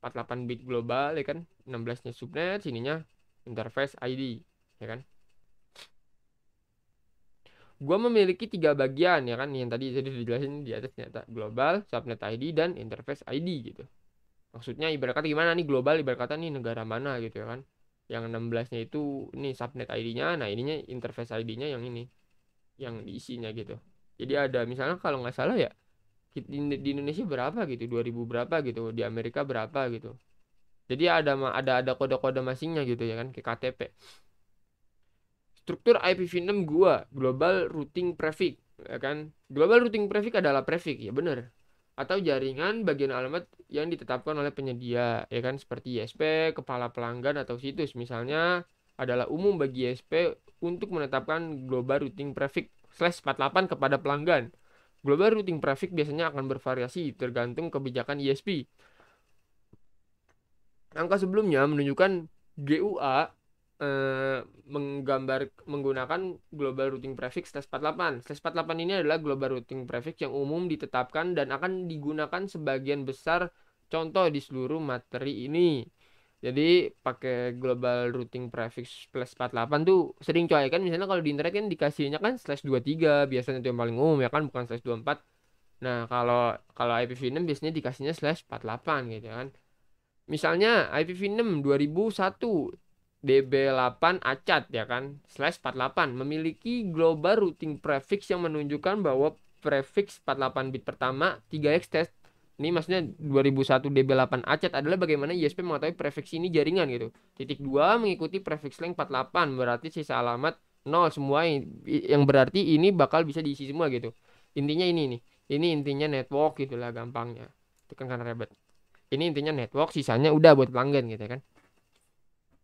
48 bit global ya kan, 16-nya subnet, sininya interface ID ya kan Gua memiliki tiga bagian ya kan yang tadi jadi dijelasin di atas ternyata global subnet ID dan interface ID gitu maksudnya ibarat kata gimana nih global ibarat kata nih negara mana gitu ya kan yang 16 nya itu nih subnet ID-nya nah ininya interface ID-nya yang ini yang diisinya gitu jadi ada misalnya kalau nggak salah ya di Indonesia berapa gitu 2000 berapa gitu di Amerika berapa gitu jadi ada ada ada kode-kode masingnya gitu ya kan ke KTP struktur IPv6 gua global routing prefix ya kan global routing prefix adalah prefix ya benar. atau jaringan bagian alamat yang ditetapkan oleh penyedia ya kan seperti ISP kepala pelanggan atau situs misalnya adalah umum bagi ISP untuk menetapkan global routing prefix slash 48 kepada pelanggan global routing prefix biasanya akan bervariasi tergantung kebijakan ISP angka sebelumnya menunjukkan GUA eh, menggambar menggunakan global routing prefix slash 48. Slash 48 ini adalah global routing prefix yang umum ditetapkan dan akan digunakan sebagian besar contoh di seluruh materi ini. Jadi pakai global routing prefix plus 48 tuh sering coy kan misalnya kalau di internet kan dikasihnya kan slash 23 biasanya itu yang paling umum ya kan bukan slash 24. Nah, kalau kalau IPv6 biasanya dikasihnya slash 48 gitu ya kan. Misalnya IPv6 2001 DB8 ACAT ya kan slash 48 memiliki global routing prefix yang menunjukkan bahwa prefix 48 bit pertama 3x test ini maksudnya 2001 DB8 ACAT adalah bagaimana ISP mengetahui prefix ini jaringan gitu. Titik 2 mengikuti prefix length 48 berarti sisa alamat 0 semua yang berarti ini bakal bisa diisi semua gitu. Intinya ini nih. Ini intinya network gitulah gampangnya. Itu kan karena rebet ini intinya network sisanya udah buat pelanggan gitu ya kan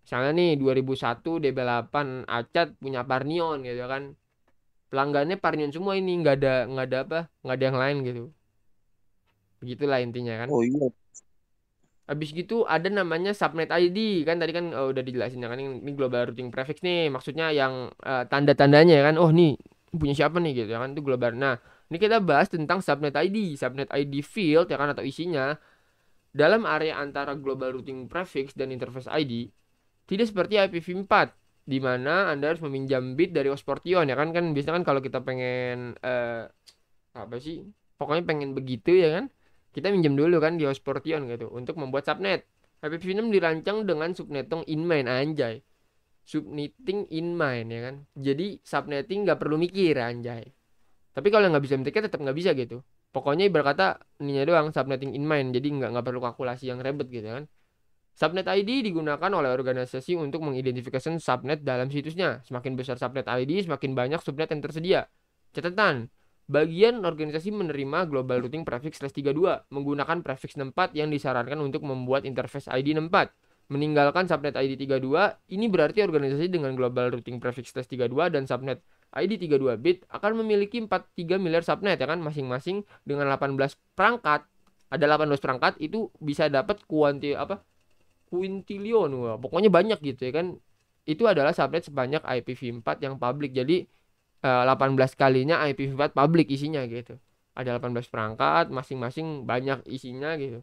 misalnya nih 2001 DB8 Acat punya Parnion gitu kan pelanggannya Parnion semua ini nggak ada nggak ada apa nggak ada yang lain gitu begitulah intinya kan oh iya Habis gitu ada namanya subnet ID kan tadi kan oh, udah dijelasin ya kan ini global routing prefix nih maksudnya yang uh, tanda-tandanya ya kan oh nih punya siapa nih gitu ya kan itu global. Nah, ini kita bahas tentang subnet ID, subnet ID field ya kan atau isinya dalam area antara global routing prefix dan interface ID, tidak seperti IPv4 di mana Anda harus meminjam bit dari Osportion ya kan kan biasanya kan kalau kita pengen uh, apa sih pokoknya pengen begitu ya kan kita minjem dulu kan di Osportion gitu untuk membuat subnet IPv6 dirancang dengan subnetting main, anjay subnetting in main ya kan jadi subnetting nggak perlu mikir anjay tapi kalau nggak bisa mikir tetap nggak bisa gitu pokoknya ibarat kata ininya doang subnetting in mind jadi nggak nggak perlu kalkulasi yang ribet gitu kan subnet ID digunakan oleh organisasi untuk mengidentifikasi subnet dalam situsnya semakin besar subnet ID semakin banyak subnet yang tersedia catatan bagian organisasi menerima global routing prefix 32 menggunakan prefix 64 yang disarankan untuk membuat interface ID 64 meninggalkan subnet ID 32 ini berarti organisasi dengan global routing prefix 32 dan subnet ID 32 bit akan memiliki 43 miliar subnet ya kan masing-masing dengan 18 perangkat ada 18 perangkat itu bisa dapat kuanti apa quintillion pokoknya banyak gitu ya kan itu adalah subnet sebanyak IPv4 yang publik jadi 18 eh, kalinya IPv4 public isinya gitu ada 18 perangkat masing-masing banyak isinya gitu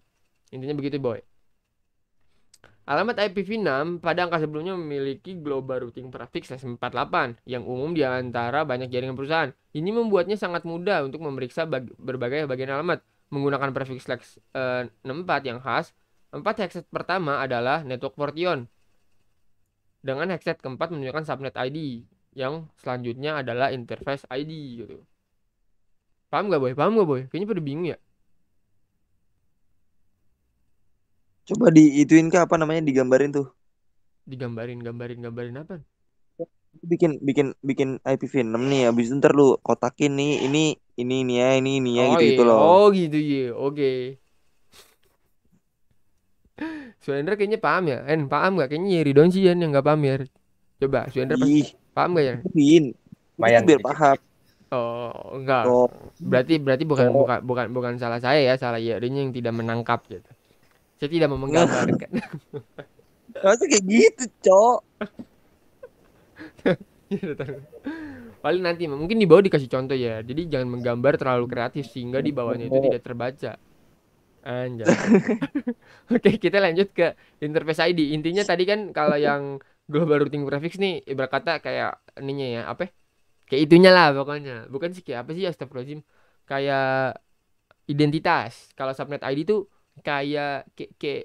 intinya begitu boy Alamat IPv6 pada angka sebelumnya memiliki global routing prefix 48 yang umum di antara banyak jaringan perusahaan. Ini membuatnya sangat mudah untuk memeriksa bag berbagai bagian alamat menggunakan prefix lex uh, 64 yang khas. Empat hexet pertama adalah network portion. Dengan hexet keempat menunjukkan subnet ID yang selanjutnya adalah interface ID gitu. Paham gak boy? Paham gak boy? Kayaknya pada bingung ya. Coba diituin ke apa namanya digambarin tuh. Digambarin, gambarin, gambarin apa? Bikin bikin bikin IPv6 nih habis itu ntar lu kotakin nih ini ini ini ya ini ini ya oh, gitu gitu loh. Oh gitu ya. Oke. Okay. Suendra kayaknya paham ya. En paham gak? Kayaknya Ridon sih yang gak paham ya. Coba Suendra pasti paham gak ya? Pin. Mayan. Biar paham. Oh, enggak. Oh. Berarti berarti bukan oh. bukan bukan bukan salah saya ya, salah ya Yerinya yang tidak menangkap gitu. Saya tidak mau menggambarkan. [laughs] Masa kayak gitu, Cok? [laughs] Iya, Paling nanti mungkin di bawah dikasih contoh ya. Jadi jangan menggambar terlalu kreatif sehingga di bawahnya itu tidak terbaca. Anjay. [laughs] Oke, kita lanjut ke interface ID. Intinya tadi kan kalau yang global routing prefix nih ibarat kata kayak ininya ya, apa? Ya? Kayak itunya lah pokoknya. Bukan sih kayak apa sih astagfirullahalazim. Kayak identitas. Kalau subnet ID tuh kayak kayak kayak,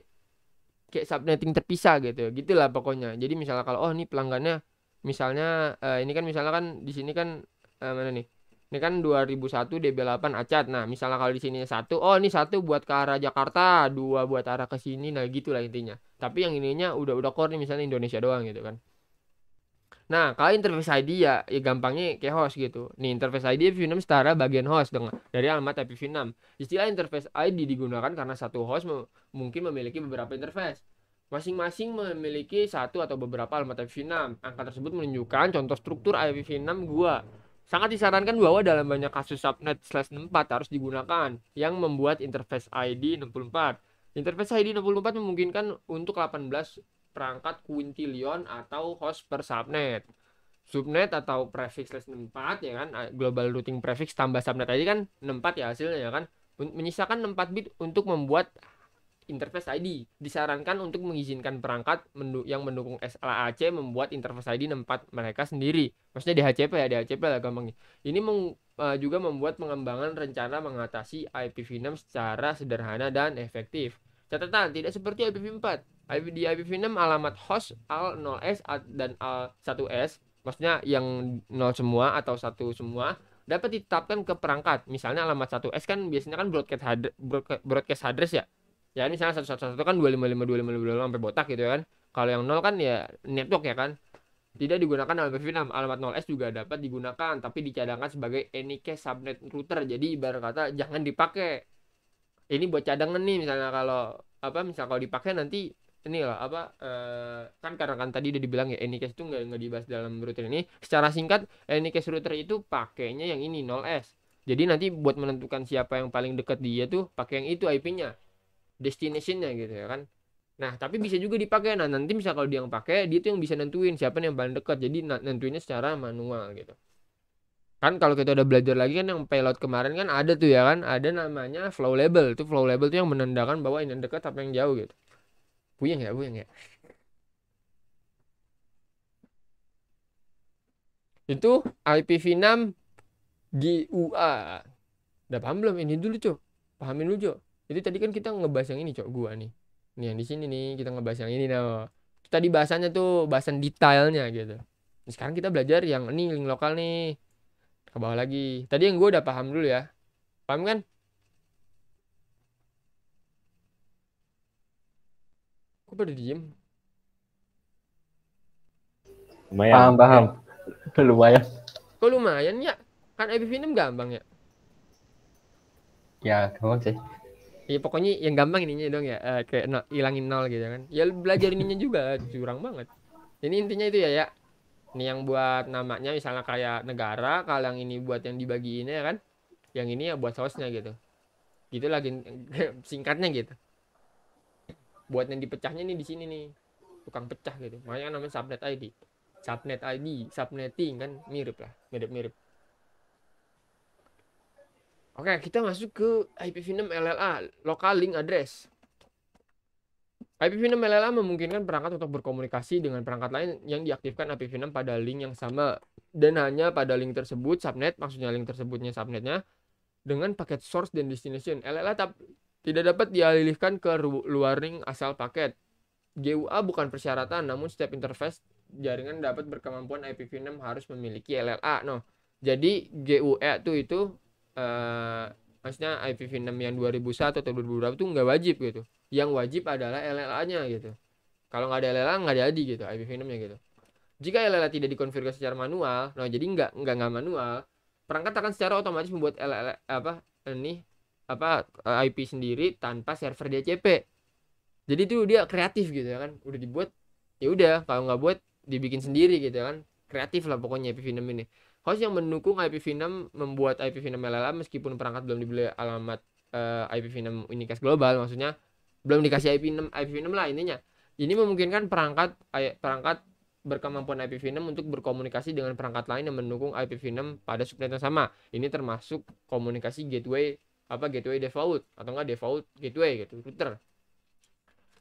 kayak subnetting terpisah gitu gitulah pokoknya jadi misalnya kalau oh ini pelanggannya misalnya uh, ini kan misalnya kan di sini kan uh, mana nih ini kan 2001 DB8 acat. Nah, misalnya kalau di sini satu, oh ini satu buat ke arah Jakarta, dua buat arah ke sini, nah gitulah intinya. Tapi yang ininya udah udah core nih misalnya Indonesia doang gitu kan. Nah, kalau interface ID ya, ya gampangnya kayak host gitu. Nih, interface ID ipv 6 setara bagian host dengan dari alamat ipv 6 Istilah interface ID digunakan karena satu host mungkin memiliki beberapa interface. Masing-masing memiliki satu atau beberapa alamat ipv 6 Angka tersebut menunjukkan contoh struktur IPv6 gua. Sangat disarankan bahwa dalam banyak kasus subnet slash 64 harus digunakan yang membuat interface ID 64. Interface ID 64 memungkinkan untuk 18 perangkat quintillion atau host per subnet subnet atau prefix less 64 ya kan global routing prefix tambah subnet aja kan 64 ya hasilnya ya kan menyisakan 4 bit untuk membuat interface ID disarankan untuk mengizinkan perangkat yang mendukung SLAC membuat interface ID 64 mereka sendiri maksudnya di HCP ya DHCP lah gampangnya ini meng, e, juga membuat pengembangan rencana mengatasi IPv6 secara sederhana dan efektif catatan tidak seperti IPv4 di IPv6 alamat host al 0s dan al 1s maksudnya yang 0 semua atau satu semua dapat ditetapkan ke perangkat. Misalnya alamat 1S kan biasanya kan broadcast address, broadcast address ya. Ya misalnya 111 kan 255 255 sampai botak gitu ya kan. Kalau yang 0 kan ya network ya kan. Tidak digunakan dalam IPv6. Alamat 0S juga dapat digunakan tapi dicadangkan sebagai any case subnet router. Jadi ibarat kata jangan dipakai. Ini buat cadangan nih misalnya kalau apa misal kalau dipakai nanti ini loh apa uh, kan karena kan tadi udah dibilang ya case itu nggak nggak dibahas dalam router ini secara singkat case router itu pakainya yang ini 0s jadi nanti buat menentukan siapa yang paling dekat dia tuh pakai yang itu IP-nya destinationnya gitu ya kan nah tapi bisa juga dipakai nah nanti misal kalau dia yang pakai dia tuh yang bisa nentuin siapa yang paling dekat jadi nentuinnya secara manual gitu kan kalau kita udah belajar lagi kan yang payload kemarin kan ada tuh ya kan ada namanya flow label itu flow label tuh yang menandakan bahwa ini yang dekat apa yang jauh gitu Puyeng ya, puyeng ya. Itu IPv6 GUA. Udah paham belum ini dulu, Cok? Pahamin dulu, Cok. Jadi tadi kan kita ngebahas yang ini, Cok, gua nih. Nih yang di sini nih kita ngebahas yang ini nah. Tadi bahasannya tuh bahasan detailnya gitu. Nah, sekarang kita belajar yang ini link lokal nih. Ke bawah lagi. Tadi yang gua udah paham dulu ya. Paham kan? Kok pada diem? Lumayan. Paham, paham. Ya. [laughs] lumayan. Kok lumayan ya? Kan Abis minum gampang ya? Ya, gampang sih. Ya pokoknya yang gampang ininya dong ya, uh, kayak no, ilangin nol gitu kan. Ya belajar ininya [laughs] juga curang banget. Ini intinya itu ya ya. Ini yang buat namanya misalnya kayak negara, kalau yang ini buat yang ya kan. Yang ini ya buat sausnya gitu. Gitu lagi [laughs] singkatnya gitu buat yang dipecahnya nih di sini nih tukang pecah gitu makanya kan namanya subnet ID subnet ID subnetting kan mirip lah mirip-mirip Oke, kita masuk ke IPv6 LLA, local link address. IPv6 LLA memungkinkan perangkat untuk berkomunikasi dengan perangkat lain yang diaktifkan IPv6 pada link yang sama dan hanya pada link tersebut subnet, maksudnya link tersebutnya subnetnya dengan paket source dan destination. LLA tap tidak dapat dialihkan ke luar ring asal paket. GUA bukan persyaratan, namun setiap interface jaringan dapat berkemampuan IPv6 harus memiliki LLA. No, jadi GUA e itu itu uh, eh, maksudnya IPv6 yang 2001 atau 2002 itu nggak wajib gitu. Yang wajib adalah LLA-nya gitu. Kalau nggak ada LLA nggak jadi gitu IPv6-nya gitu. Jika LLA tidak dikonfigurasi secara manual, no jadi nggak nggak nggak manual, perangkat akan secara otomatis membuat LLA apa ini apa eh, IP sendiri tanpa server DHCP jadi tuh dia kreatif gitu ya kan udah dibuat ya udah kalau nggak buat dibikin sendiri gitu ya kan kreatif lah pokoknya IPv6 ini host yang mendukung IPv6 membuat IPv6 LLM meskipun perangkat belum dibeli alamat uh, eh, IPv6 unicast global maksudnya belum dikasih IP6 IPv6 lah intinya ini memungkinkan perangkat eh, perangkat berkemampuan IPv6 untuk berkomunikasi dengan perangkat lain yang mendukung IPv6 pada subnet yang sama. Ini termasuk komunikasi gateway apa gateway default atau enggak default gateway gitu router.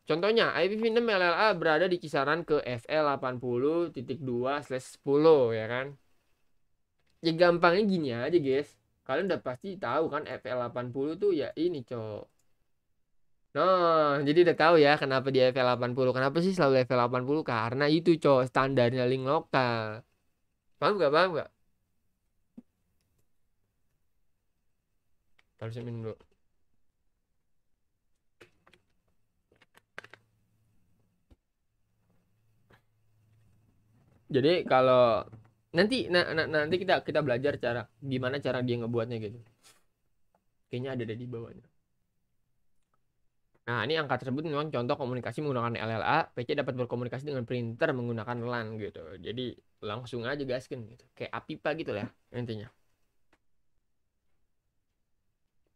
Contohnya IPv6 LLA berada di kisaran ke SL80.2/10 ya kan. Ya gampangnya gini aja guys. Kalian udah pasti tahu kan FL80 tuh ya ini cok Nah, jadi udah tahu ya kenapa di FL80. Kenapa sih selalu FL80? Karena itu cowok standarnya link lokal. Paham gak? Paham gak? Harusnya minum dulu. Jadi kalau nanti na, na, nanti kita kita belajar cara gimana cara dia ngebuatnya gitu. Kayaknya ada di bawahnya. Nah, ini angka tersebut memang contoh komunikasi menggunakan LLA. PC dapat berkomunikasi dengan printer menggunakan LAN gitu. Jadi langsung aja gaskin gitu. Kayak apipa gitu lah ya, intinya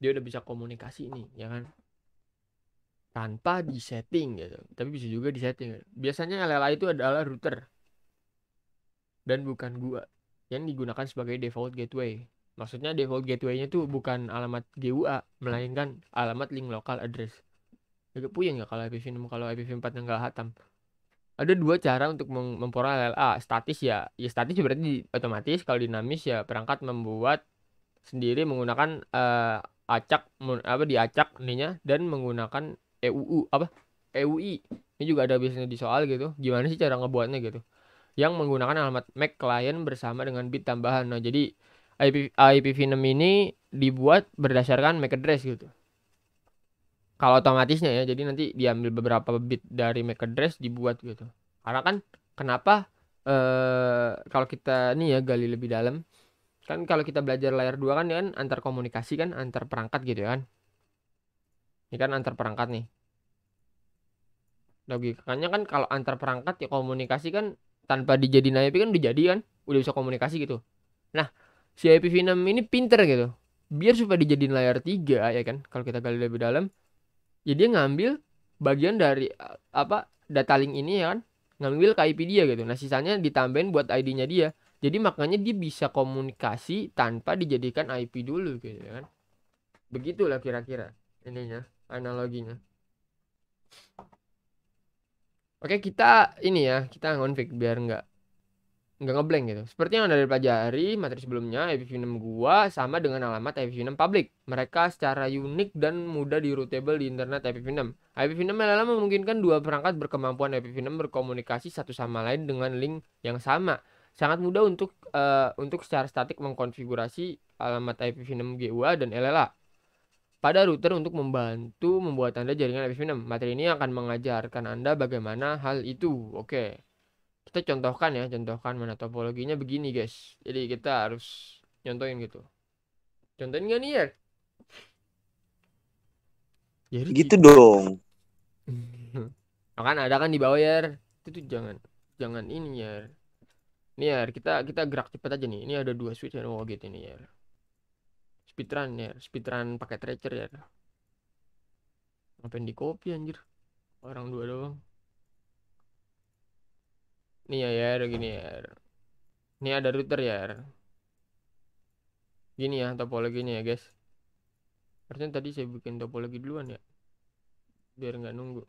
dia udah bisa komunikasi nih ya kan tanpa disetting gitu tapi bisa juga disetting gitu. biasanya LLA itu adalah router dan bukan gua yang digunakan sebagai default gateway maksudnya default gateway-nya itu bukan alamat GUA melainkan alamat link lokal address agak puyeng ya kalau IPv6 kalau IPv4 yang gak hatam ada dua cara untuk memporal LLA ah, statis ya ya statis berarti otomatis kalau dinamis ya perangkat membuat sendiri menggunakan uh, acak apa diacak ininya dan menggunakan EUU apa EUI ini juga ada biasanya di soal gitu gimana sih cara ngebuatnya gitu yang menggunakan alamat MAC client bersama dengan bit tambahan nah jadi IP, IPv6 ini dibuat berdasarkan MAC address gitu kalau otomatisnya ya jadi nanti diambil beberapa bit dari MAC address dibuat gitu karena kan kenapa eh kalau kita nih ya gali lebih dalam kan kalau kita belajar layar dua kan ya kan antar komunikasi kan antar perangkat gitu ya kan ini ya kan antar perangkat nih logikanya kan kalau antar perangkat ya komunikasi kan tanpa dijadiin IP kan udah jadi kan udah bisa komunikasi gitu nah si IPv6 ini pinter gitu biar supaya dijadiin layar 3 ya kan kalau kita gali lebih dalam ya dia ngambil bagian dari eh, apa data link ini ya kan ngambil ke IP dia gitu nah sisanya ditambahin buat ID-nya dia jadi makanya dia bisa komunikasi tanpa dijadikan IP dulu gitu ya kan. Begitulah kira-kira ininya, analoginya. Oke, kita ini ya, kita ngonfig biar nggak nggak ngeblank gitu. Seperti yang anda pelajari materi sebelumnya, IPv6 gua sama dengan alamat IPv6 public. Mereka secara unik dan mudah di routable di internet IPv6. IPv6 adalah memungkinkan dua perangkat berkemampuan IPv6 berkomunikasi satu sama lain dengan link yang sama sangat mudah untuk uh, untuk secara statik mengkonfigurasi alamat IPv6 GUA dan LLA pada router untuk membantu membuat Anda jaringan IPv6. Materi ini akan mengajarkan Anda bagaimana hal itu. Oke. Kita contohkan ya, contohkan mana topologinya begini, guys. Jadi kita harus nyontohin gitu. Contohin gak nih, ya? Jadi gitu dong. [laughs] Akan ada kan di bawah, ya. Itu tuh jangan jangan ini, ya Nih ya, kita kita gerak cepat aja nih. Ini ada dua switch yang mau gitu nih ya. Speedrun ya, speedrun pakai tracer ya. Ngapain di copy anjir? Orang dua doang. Nih ya, ya ada gini ya. Ini ada router ya. Gini ya topologi ini ya, guys. Harusnya tadi saya bikin topologi duluan ya. Biar nggak nunggu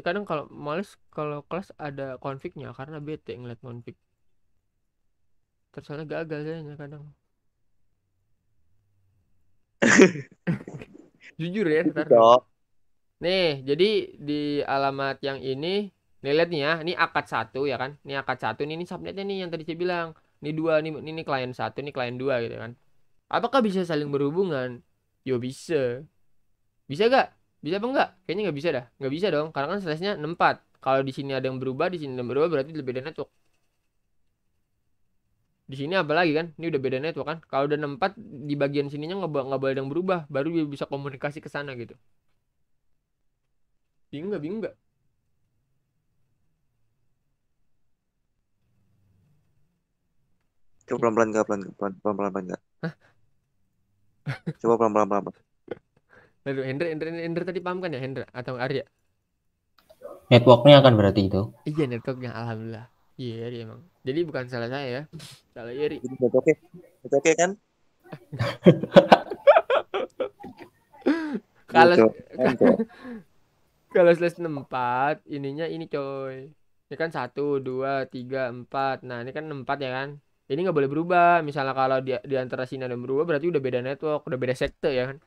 kadang kalau males kalau kelas ada konfliknya karena bete ngeliat konflik. gak gagal kayaknya kadang. [laughs] Jujur ya, gitu, ntar. Nih, jadi di alamat yang ini, nih lihat nih ya, ini akad satu ya kan? Ini akad satu nih, ini subnetnya nih yang tadi saya bilang. Ini dua, ini ini klien satu, ini klien dua gitu kan. Apakah bisa saling berhubungan? Yo bisa. Bisa gak? Bisa apa enggak? Kayaknya nggak bisa dah. Nggak bisa dong, karena kan slice-nya 64. Kalau di sini ada yang berubah, di sini ada yang berubah berarti udah beda network. Di sini apa lagi kan? Ini udah beda network kan? Kalau udah 64 di bagian sininya nggak boleh yang berubah, baru dia bisa komunikasi ke sana gitu. Bingung nggak? Bingung nggak? Coba pelan-pelan, pelan-pelan, pelan-pelan, pelan-pelan. pelan Coba pelan-pelan, pelan-pelan. Lalu Hendra, Hendra, Hendra tadi paham kan ya Hendra atau Arya? Networknya akan berarti itu. Iya networknya alhamdulillah. Iya yeah, iya, emang. Jadi bukan salah saya ya. Salah Yeri. Oke, oke okay, kan? kalau [laughs] kalau gitu, kan, slash [laughs] empat, ininya ini coy. Ini kan satu dua tiga empat Nah, ini kan empat ya kan? Ini nggak boleh berubah. Misalnya kalau di, di antara sini ada yang berubah berarti udah beda network, udah beda sekte ya kan?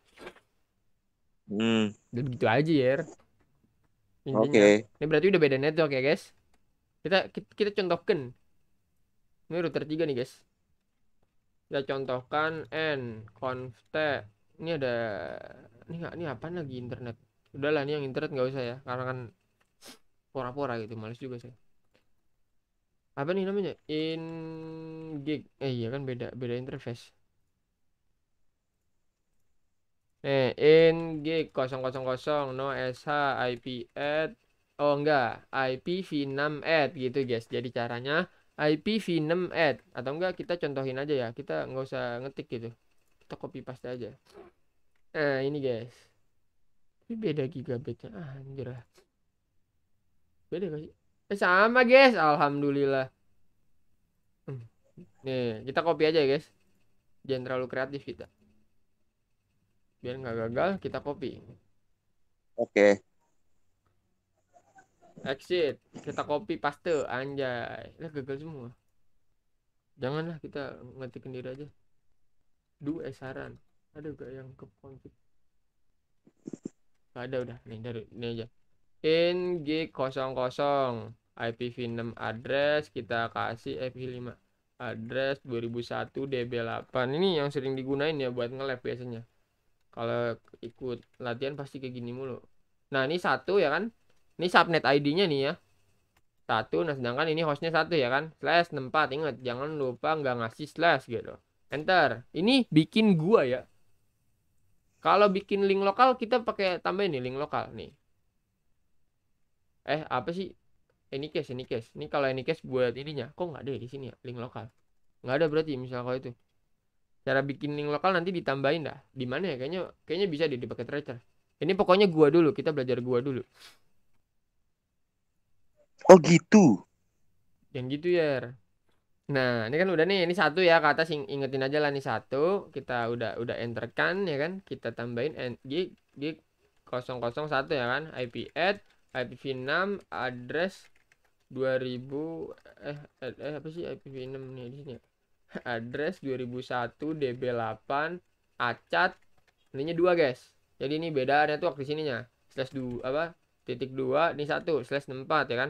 Hmm. Dan gitu aja ya. Oke. Okay. Ini berarti udah beda network ya guys. Kita kita, kita contohkan. Ini router 3 nih guys. Kita contohkan n conf t. Ini ada ini nggak ini apa lagi internet. Udahlah ini yang internet nggak usah ya karena kan pora-pora gitu males juga saya. Apa nih namanya? In gig. Eh iya kan beda beda interface. Eh, in gig 000 no sh ip at oh enggak ip v6 at gitu guys. Jadi caranya ip v6 at atau enggak kita contohin aja ya. Kita nggak usah ngetik gitu. Kita copy paste aja. Nah, ini guys. Tapi beda gigabitnya. Ah, anjir lah. Beda gak sih? Eh, sama guys. Alhamdulillah. Hmm. Nih, kita copy aja ya guys. Jangan terlalu kreatif kita biar nggak gagal kita copy oke okay. exit kita copy paste anjay lah gagal semua janganlah kita ngetik sendiri aja du eh saran ada gak yang ke konflik ada udah nih dari ini aja in g 00 IPv6 address kita kasih IPv5 address 2001 DB8 ini yang sering digunain ya buat nge biasanya kalau ikut latihan pasti kayak gini mulu nah ini satu ya kan ini subnet ID-nya nih ya satu nah sedangkan ini hostnya satu ya kan slash 64 ingat jangan lupa nggak ngasih slash gitu enter ini bikin gua ya kalau bikin link lokal kita pakai tambahin nih link lokal nih eh apa sih ini case ini case ini kalau ini case buat ininya kok nggak ada ya di sini ya link lokal nggak ada berarti misalnya kalau itu cara bikin link lokal nanti ditambahin dah di mana ya kayaknya kayaknya bisa deh dipakai tracer ini pokoknya gua dulu kita belajar gua dulu oh gitu yang gitu ya nah ini kan udah nih ini satu ya ke atas ingetin aja lah nih satu kita udah udah enter kan ya kan kita tambahin g gig gig 001 ya kan IP ad IPv6 address 2000 eh, eh eh apa sih IPv6 nih di sini ya [laughs] address 2001 DB8 acat ininya dua guys. Jadi ini beda ada tuh waktu sininya. Slash dua apa? Titik dua ini satu slash 64 ya kan.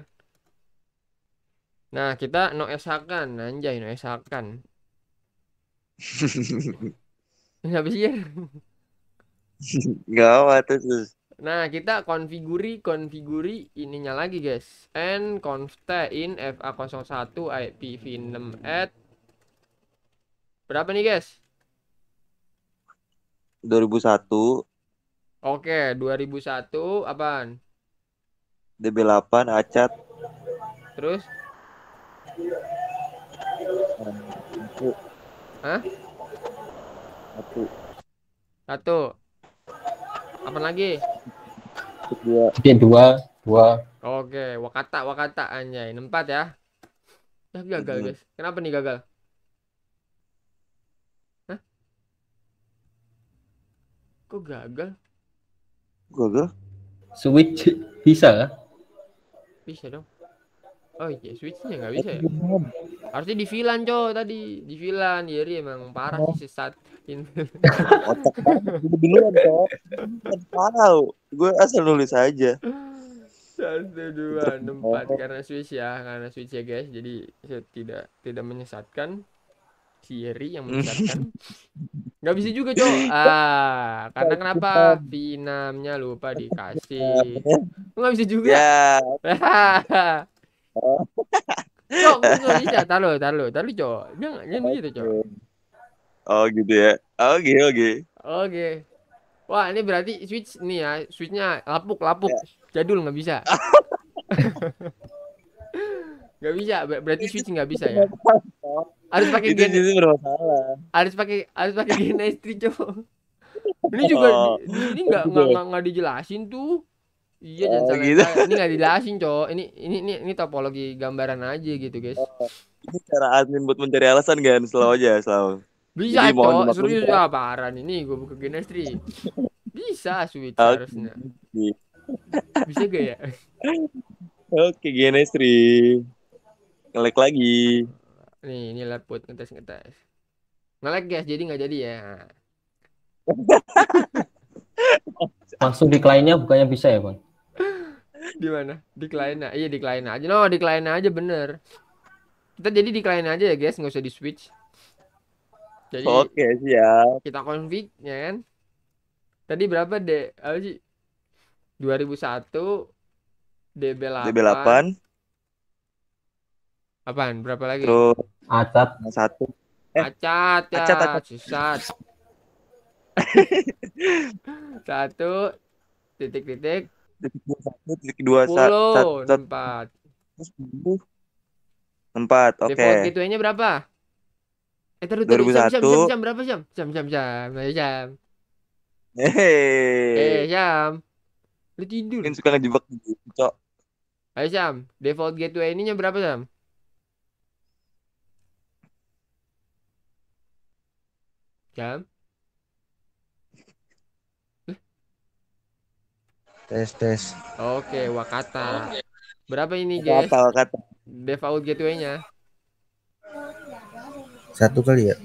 Nah, kita no SH kan, anjay no SH kan. bisa ya. apa tuh. Nah, kita konfiguri konfiguri ininya lagi, guys. n conf t in fa01 ipv6 at Berapa nih, guys? 2001. Oke, 2001 apaan? DB8 Acat. Terus? Satu. Hah? Satu. Satu. Apa lagi? Dua. Dua. Dua. Oke, wakata wakata anjay. Nempat ya. Ya gagal, guys. Kenapa nih gagal? Kok gagal? Gagal? Switch bisa lah. Bisa dong. Oh iya, switchnya nggak bisa ya? Harusnya di Vilan, cow tadi. Di Vilan, Jadi iya, emang parah oh. sih saat ini. banget, beneran, Parah, gue asal nulis aja. Satu, dua, empat, karena switch ya, karena switch ya guys, jadi tidak tidak menyesatkan. Thierry yang hmm. menyebabkan [laughs] Nggak bisa juga, Cok. Ah, karena kenapa? Pinamnya lupa [laughs] dikasih. Iya, nggak bisa juga. Ya. [laughs] cok, nggak bisa. taro taro taro Cok. Jangan, jangan begitu, Cok. Oh, gitu ya. Oke, okay, oke. Okay. Oke. Okay. Wah, ini berarti switch nih ya. Switchnya lapuk, lapuk. Ya. Jadul nggak bisa. Gak bisa, berarti switch nggak bisa ya? harus pakai gen itu bermasalah harus pakai harus pakai [laughs] istri cowok ini juga oh. ini nggak nggak nggak dijelasin tuh iya oh, jangan gitu. salah gitu. ini nggak dijelasin cowok ini ini ini ini topologi gambaran aja gitu guys oh. ini cara admin buat mencari alasan kan selalu aja selalu bisa itu cowok serius ya. apa paran ini gue buka istri bisa switch okay. harusnya bisa gak ya oke okay, istri ngelek lagi nih ini laput ngetes ngetes ngelag guys ya, jadi nggak jadi ya langsung [laughs] di kliennya bukannya bisa ya bang di mana di decline iya klien aja no di klien aja bener kita jadi di klien aja ya guys nggak usah di switch jadi oke okay, ya kita config ya kan tadi berapa deh apa sih 2001 DB8 db delapan apaan berapa lagi Terus Acat. Satu. Eh, acat ya. Acat, acat. Susat. [laughs] satu titik titik titik dua satu titik dua satu empat empat oke okay. gituannya berapa eh terus dua ribu satu jam berapa jam jam jam jam ayo jam Hei, eh jam lu tidur kan suka ngejebak gitu cok ayo jam default gateway nya berapa jam Jam? Tes tes. Oke, Wakata. Berapa ini, guys? Wakata, Wakata. Default gateway-nya. Satu kali ya.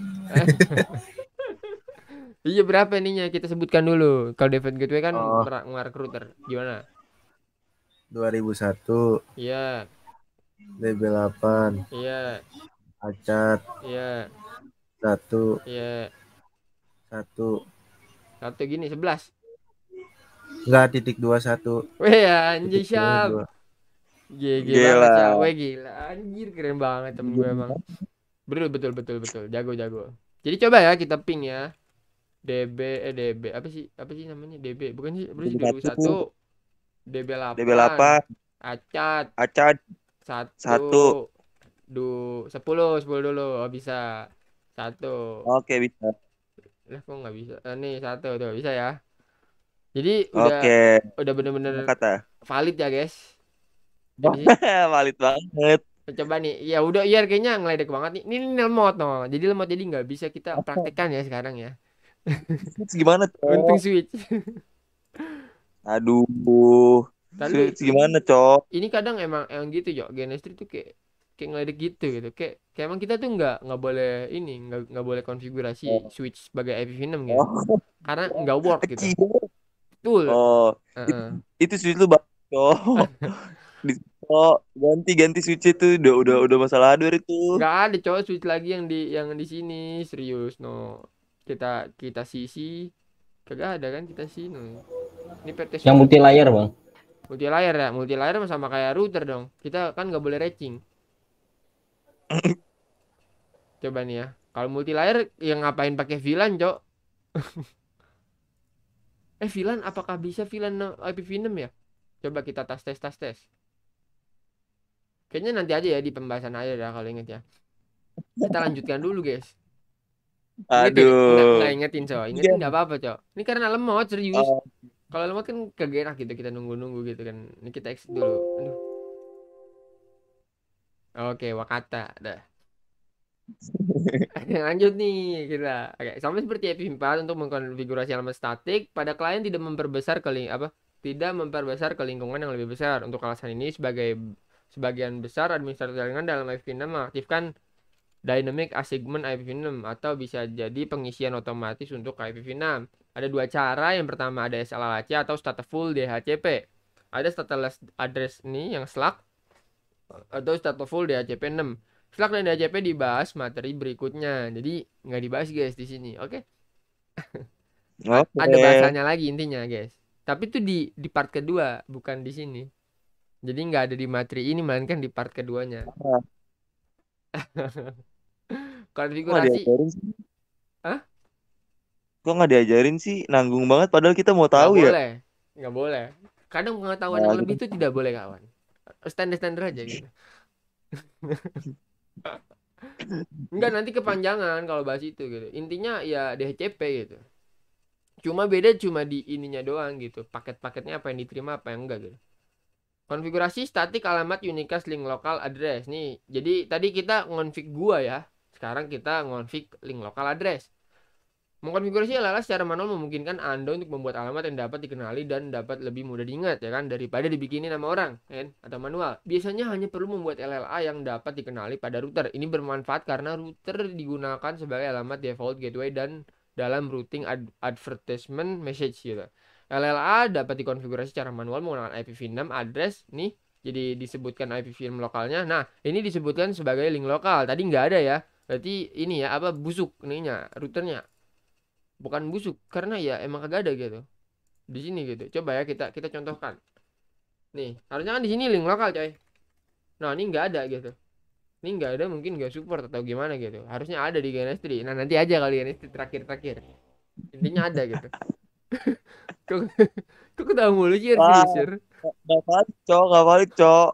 [laughs] iya, berapa ininya? Kita sebutkan dulu. Kalau default gateway kan oh. router Gimana? 2001. Iya. db 8. Iya. Acat. Iya. Satu. Iya. Satu. Satu gini, sebelas. Enggak, titik dua satu. Weh, anjir, siap. Gila, gila. Weh, gila. Anjir, keren banget temen gue emang. Betul, betul, betul, betul. Jago, jago. Jadi coba ya kita ping ya. DB, eh DB, apa sih, apa sih namanya? DB, bukan sih, berarti satu DB delapan DB delapan Acat. Acat. Satu. Satu. Du, sepuluh, sepuluh dulu. Oh, bisa. Satu. Oke, bisa lah kok nggak bisa eh, nih satu tuh bisa ya jadi udah udah bener-bener kata ya? valid ya guys jadi, [laughs] valid banget coba nih ya udah iya kayaknya ngeledek banget nih ini, ini lemot no jadi lemot jadi nggak bisa kita praktekkan ya sekarang ya switch gimana [laughs] cok untung switch aduh Tapi, switch gimana cok ini kadang emang yang gitu cok genestri tuh kayak kayak ngeledek gitu gitu kayak kayak emang kita tuh nggak nggak boleh ini nggak nggak boleh konfigurasi oh. switch sebagai IPv6 gitu oh. karena nggak work gitu betul oh uh -uh. itu switch lu bang oh [laughs] Oh, ganti ganti switch itu udah udah udah masalah hardware itu. nggak ada cowok switch lagi yang di yang di sini serius no. Kita kita sisi kagak ada kan kita sini. No. Ini PT yang multi layer, Bang. Multi layer ya, multi layer sama kayak router dong. Kita kan nggak boleh racing. Coba nih ya. Kalau multi layer yang ngapain pakai villain, Cok? [laughs] eh villain apakah bisa villain eh, IPv6 ya? Coba kita tes tes tes tes. Kayaknya nanti aja ya di pembahasan aja ya kalau inget ya. Kita lanjutkan dulu, guys. Aduh. Enggak ingetin, Cok. Ingetin enggak apa-apa, Cok. Ini karena lemot serius. Uh. Kalau lemot kan kegerak gitu kita nunggu-nunggu gitu kan. Ini kita exit dulu. Aduh. Oke, Wakata. Dah. [laughs] Lanjut nih kita. Oke, sama seperti FP4 untuk mengkonfigurasi elemen statik, pada klien tidak memperbesar ke apa? Tidak memperbesar ke lingkungan yang lebih besar. Untuk alasan ini sebagai sebagian besar administrator jaringan dalam FP6 mengaktifkan dynamic assignment IPv6 atau bisa jadi pengisian otomatis untuk IPv6. Ada dua cara. Yang pertama ada SLAC atau stateful DHCP. Ada stateless address nih yang slack atau status full di ACP 6. Slug dan ACP dibahas materi berikutnya. Jadi nggak dibahas guys di sini. Oke. Okay? okay. Ada bahasanya lagi intinya guys. Tapi itu di di part kedua, bukan di sini. Jadi nggak ada di materi ini, melainkan di part keduanya. Ah. [laughs] Konfigurasi. Hah? Kok nggak diajarin sih? Nanggung banget. Padahal kita mau tahu gak ya. Boleh, nggak boleh. Kadang pengetahuan nah, yang lebih gitu. itu tidak boleh kawan standar standar aja gitu Enggak [laughs] nanti kepanjangan kalau bahas itu gitu. Intinya ya DHCP gitu. Cuma beda cuma di ininya doang gitu. Paket-paketnya apa yang diterima apa yang enggak gitu. Konfigurasi statik alamat unicast link lokal address nih. Jadi tadi kita ngonfig gua ya. Sekarang kita ngonfig link lokal address. Mengkonfigurasi LLS secara manual memungkinkan Anda untuk membuat alamat yang dapat dikenali dan dapat lebih mudah diingat, ya kan, daripada dibikinin nama orang, ya kan, atau manual. Biasanya hanya perlu membuat LLA yang dapat dikenali pada router. Ini bermanfaat karena router digunakan sebagai alamat default gateway dan dalam routing ad advertisement message gitu. LLA dapat dikonfigurasi secara manual menggunakan IPv6 address nih. Jadi disebutkan IPv6 lokalnya. Nah, ini disebutkan sebagai link lokal. Tadi nggak ada ya. Berarti ini ya apa busuk ininya routernya bukan busuk karena ya emang kagak ada gitu di sini gitu coba ya kita kita contohkan nih harusnya kan di sini link lokal coy nah ini nggak ada gitu ini nggak ada mungkin nggak support atau gimana gitu harusnya ada di Genestri nah nanti aja kali Genestri terakhir terakhir intinya ada gitu [laughs] kok kok mulu sih sir nggak valid cok nggak valid cok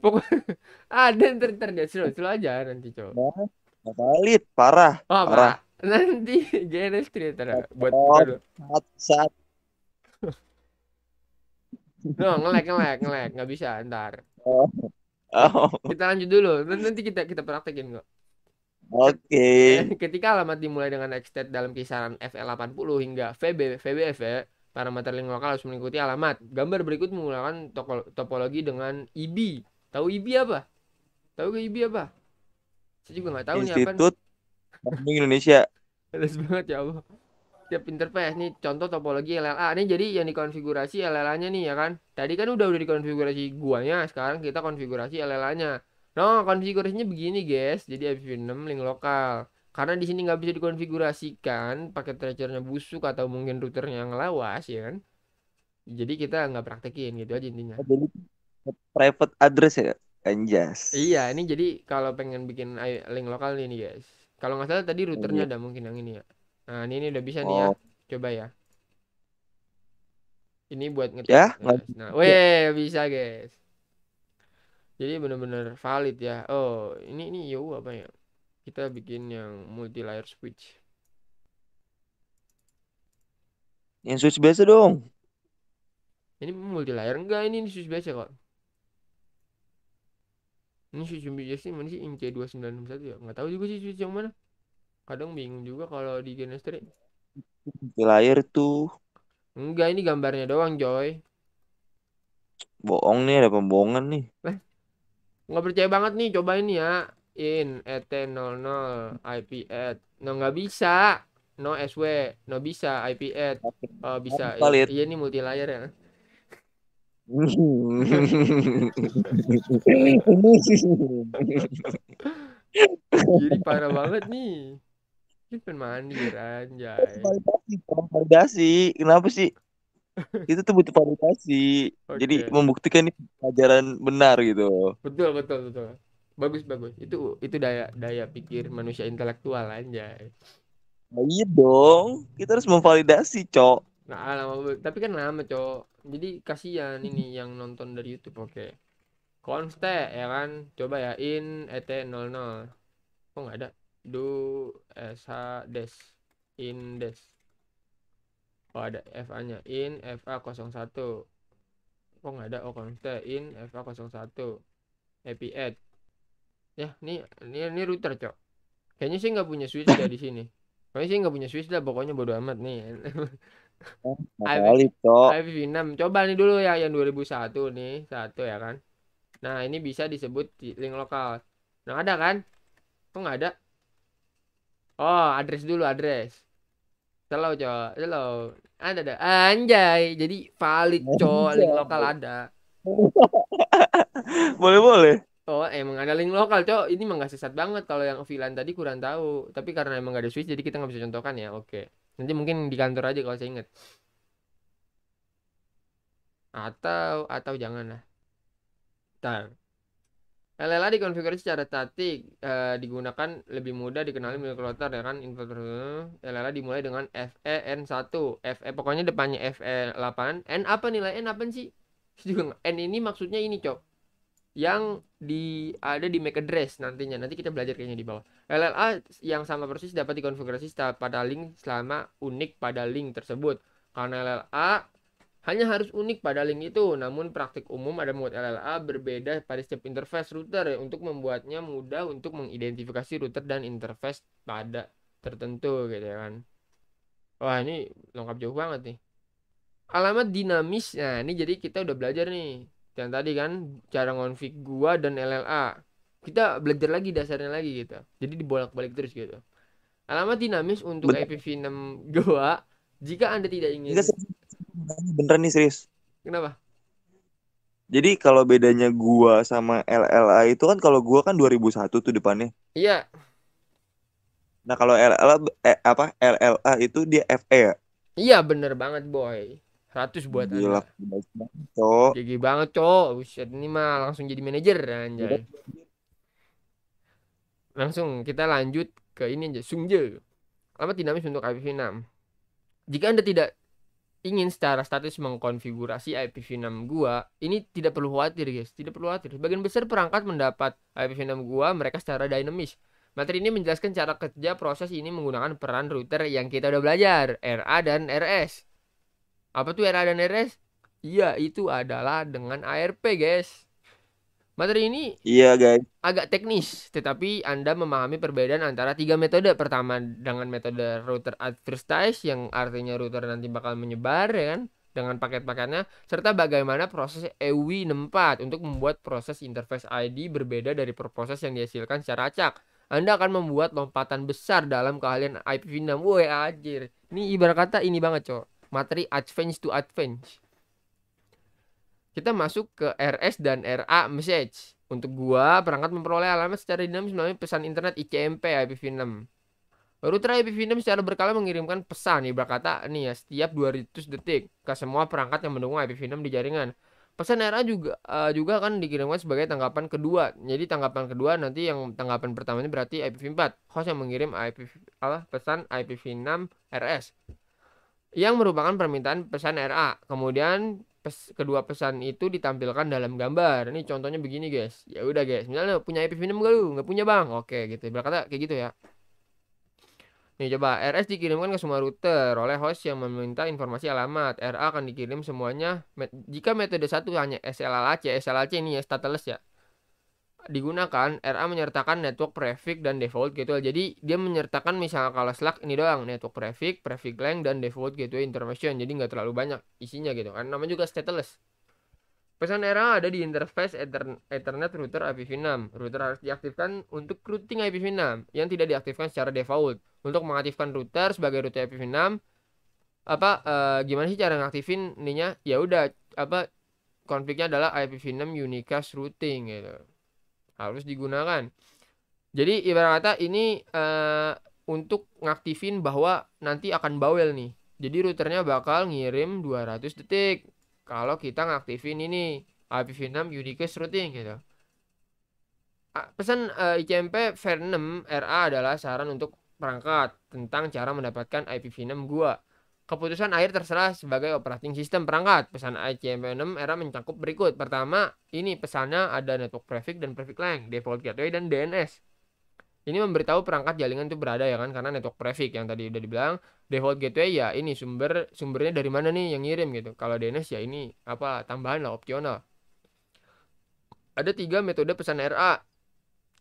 pokok [laughs] ada ntar ntar jadi slow slow aja nanti cok nah, nggak valid parah, oh, parah nanti GNF [laughs] ternyata buat oh, saat saat [laughs] no ngelek ngelek ngelek nggak bisa ntar oh. Oh. kita lanjut dulu nanti kita kita praktekin kok Oke. Okay. [laughs] Ketika alamat dimulai dengan extend dalam kisaran FL80 hingga VB VBF ya, parameter link lokal harus mengikuti alamat. Gambar berikut menggunakan topologi dengan IB. Tahu IB apa? Tahu ke IB apa? Saya juga nggak tahu Institute nih apa. Institut ini Indonesia. Jelas banget ya Allah. Tiap pinter nih contoh topologi LLA ah, nih. jadi yang dikonfigurasi LLA-nya nih ya kan. Tadi kan udah udah dikonfigurasi guanya, sekarang kita konfigurasi LLA-nya. Nah, konfigurasinya begini guys. Jadi IPv6 link lokal. Karena di sini nggak bisa dikonfigurasikan pakai tracernya busuk atau mungkin routernya lawas ya kan. Jadi kita nggak praktekin gitu aja intinya. Oh, private address ya, Anjas. Iya, ini jadi kalau pengen bikin link lokal ini guys kalau nggak salah tadi routernya iya. ada mungkin yang ini ya. Nah, ini, ini udah bisa oh. nih ya. Oh. Coba ya. Ini buat ngetik. Ya, guys. Nah, nah, weh, bisa, guys. Jadi bener-bener valid ya. Oh, ini ini yo apa ya? Kita bikin yang multi layer switch. Yang switch biasa dong. Ini multi layer enggak? Ini, ini switch biasa kok ini Sucumbi Justice mana sih c 2961 ya nggak tahu juga sih switch yang mana kadang bingung juga kalau di Genestri di layar tuh enggak ini gambarnya doang Joy. bohong nih ada pembohongan nih eh, nggak percaya banget nih Coba ini ya in et 00 ip at no nggak bisa no sw no bisa ip at oh, bisa iya ini multi layer ya jadi [laughs] parah banget nih. Ini mandir anjay. Validasi, validasi. Kenapa sih? [laughs] Itu tuh butuh validasi. Okay. Jadi membuktikan ini pelajaran benar gitu. Betul, betul, betul. Bagus, bagus. Itu itu daya daya pikir manusia intelektual anjay. Nah, iya dong. Kita harus memvalidasi, Cok. Nah, ah, lama tapi kan lama, Cok. Jadi kasihan ini [laughs] yang nonton dari YouTube, oke. Okay. Konste ya kan. Coba ya in et00. Kok nggak ada? Do sh des in des. Oh ada fa-nya in fa01. Kok nggak ada? Oh konste in fa01. Happy ad Ya, ini ini ini router, Cok. Kayaknya sih nggak punya switch di sini. [coughs] Kayaknya sih nggak punya switch dah, pokoknya bodo amat nih. [laughs] Alif, Cok. Alif 6. Coba nih dulu ya yang 2001 nih, satu ya kan. Nah, ini bisa disebut link lokal. Nah, ada kan? Kok nggak ada? Oh, address dulu, address. Slow, cok. Slow. Ada, ada. Anjay. Jadi valid, cok. Link lokal ada. [laughs] boleh, boleh. Oh, emang ada link lokal, cok. Ini emang gak sesat banget. Kalau yang VLAN tadi kurang tahu. Tapi karena emang gak ada switch, jadi kita nggak bisa contohkan ya. Oke. Nanti mungkin di kantor aja kalau saya ingat. Atau atau jangan lah Tar. LLA dikonfigurasi secara statik e, digunakan lebih mudah dikenali milik router dengan inverter LLA dimulai dengan FE N 1 FE pokoknya depannya FE8 N apa nilai N apa sih juga N ini maksudnya ini cok yang di ada di MAC address nantinya nanti kita belajar kayaknya di bawah LLA yang sama persis dapat dikonfigurasi pada link selama unik pada link tersebut. Karena LLA hanya harus unik pada link itu, namun praktik umum ada membuat LLA berbeda pada setiap interface router untuk membuatnya mudah untuk mengidentifikasi router dan interface pada tertentu gitu ya kan. Wah ini lengkap jauh banget nih. Alamat dinamis, nah ini jadi kita udah belajar nih. yang tadi kan cara konfig gua dan LLA kita belajar lagi dasarnya lagi gitu jadi dibolak-balik terus gitu alamat dinamis untuk Bener. IPv6 Goa jika anda tidak ingin bener nih serius kenapa jadi kalau bedanya gua sama LLA itu kan kalau gua kan 2001 tuh depannya. Iya. Nah, kalau LLA eh, apa? LLA itu dia FE ya? Iya, bener banget, boy. 100 buat Gila, anda. Gila, cok. Gigi banget, cok. Buset, ini mah langsung jadi manajer anjay. Iya. Langsung kita lanjut ke ini aja Sungje. lama dinamis untuk IPv6. Jika Anda tidak ingin secara statis mengkonfigurasi IPv6 gua, ini tidak perlu khawatir guys, tidak perlu khawatir. Sebagian besar perangkat mendapat IPv6 gua mereka secara dinamis. Materi ini menjelaskan cara kerja proses ini menggunakan peran router yang kita udah belajar, RA dan RS. Apa tuh RA dan RS? Iya, itu adalah dengan ARP, guys. Materi ini Iya, guys. agak teknis, tetapi Anda memahami perbedaan antara tiga metode. Pertama dengan metode router advertise yang artinya router nanti bakal menyebar ya kan dengan paket-paketnya serta bagaimana proses EWI 64 untuk membuat proses interface ID berbeda dari proses yang dihasilkan secara acak. Anda akan membuat lompatan besar dalam keahlian IPv6. Woi, anjir. Ini ibarat kata ini banget, Cok. Materi advance to advance kita masuk ke RS dan RA message. Untuk gua, perangkat memperoleh alamat secara dinamis melalui pesan internet ICMP IPv6. Router IPv6 secara berkala mengirimkan pesan, ibarat kata nih ya, setiap 200 detik ke semua perangkat yang mendukung IPv6 di jaringan. Pesan RA juga uh, juga akan dikirimkan sebagai tanggapan kedua. Jadi tanggapan kedua nanti yang tanggapan pertama ini berarti IPv4. Host yang mengirim IPv apa, pesan IPv6 RS yang merupakan permintaan pesan RA. Kemudian pes, kedua pesan itu ditampilkan dalam gambar. Ini contohnya begini guys. Ya udah guys. Misalnya punya IP minum gak lu? Gak punya bang. Oke gitu. Berkata kayak gitu ya. Nih coba RS dikirimkan ke semua router oleh host yang meminta informasi alamat. RA akan dikirim semuanya. Jika metode satu hanya SLAC, SLAC ini ya stateless ya digunakan RA menyertakan network prefix dan default gateway. Gitu. Jadi dia menyertakan misalnya kalau Slack ini doang network prefix, prefix length dan default gateway gitu, information. Jadi nggak terlalu banyak isinya gitu kan. Namanya juga stateless. Pesan RA ada di interface Ether Ethernet router IPv6. Router harus diaktifkan untuk routing IPv6 yang tidak diaktifkan secara default. Untuk mengaktifkan router sebagai router IPv6 apa e, gimana sih cara ngaktifin ininya? Ya udah apa konfliknya adalah IPv6 unicast routing gitu harus digunakan. Jadi ibarat kata ini uh, untuk ngaktifin bahwa nanti akan bawel nih. Jadi routernya bakal ngirim 200 detik kalau kita ngaktifin ini IPv6 Unicast routing gitu. Pesan uh, eh, ICMP Ver6 RA adalah saran untuk perangkat tentang cara mendapatkan IPv6 gua. Keputusan air terserah sebagai operating system perangkat. Pesan ICMP6 era mencakup berikut. Pertama, ini pesannya ada network traffic dan traffic length, default gateway dan DNS. Ini memberitahu perangkat jaringan itu berada ya kan karena network traffic yang tadi udah dibilang default gateway ya ini sumber sumbernya dari mana nih yang ngirim gitu. Kalau DNS ya ini apa tambahan lah opsional. Ada tiga metode pesan RA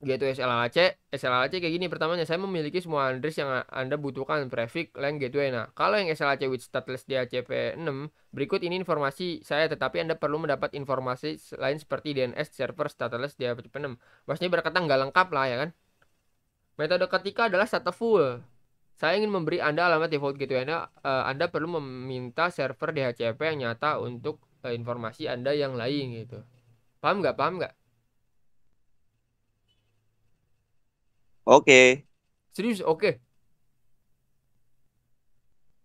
gitu SLAC. SLAC kayak gini pertamanya saya memiliki semua address yang Anda butuhkan prefix LAN gateway. Nah, kalau yang SLAC with stateless DHCP6, berikut ini informasi saya tetapi Anda perlu mendapat informasi lain seperti DNS server stateless DHCP6. Maksudnya berkata nggak lengkap lah ya kan. Metode ketika adalah stateful. Saya ingin memberi Anda alamat default gateway Anda, uh, Anda perlu meminta server DHCP yang nyata untuk eh, informasi Anda yang lain gitu. Paham nggak? Paham nggak? Oke. Okay. Serius, oke. Okay.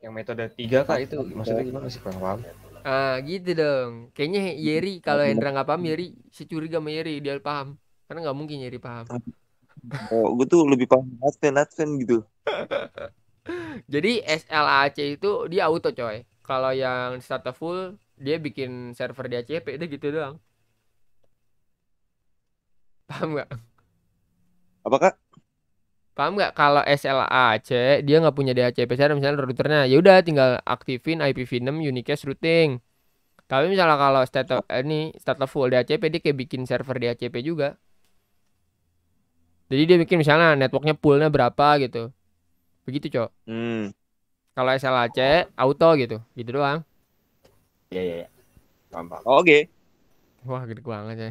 Yang metode tiga kak itu maksudnya gimana sih kurang paham? Ah gitu dong. Kayaknya Yeri kalau Hendra nggak paham Yeri, curiga sama Yeri dia paham. Karena nggak mungkin Yeri paham. Oh, gue tuh lebih paham Advent Advent gitu. [laughs] Jadi SLAC itu dia auto coy. Kalau yang starter full dia bikin server di ACP udah gitu doang. Paham nggak? Apa kak? paham nggak kalau SLAC dia nggak punya DHCP misalnya routernya ya udah tinggal aktifin IPv6 unicast routing tapi misalnya kalau state of, eh, ini state of full DHCP dia kayak bikin server DHCP juga jadi dia bikin misalnya networknya poolnya berapa gitu begitu cok hmm. kalau SLAC auto gitu gitu doang iya iya ya. yeah. oh, oke okay. wah gede banget ya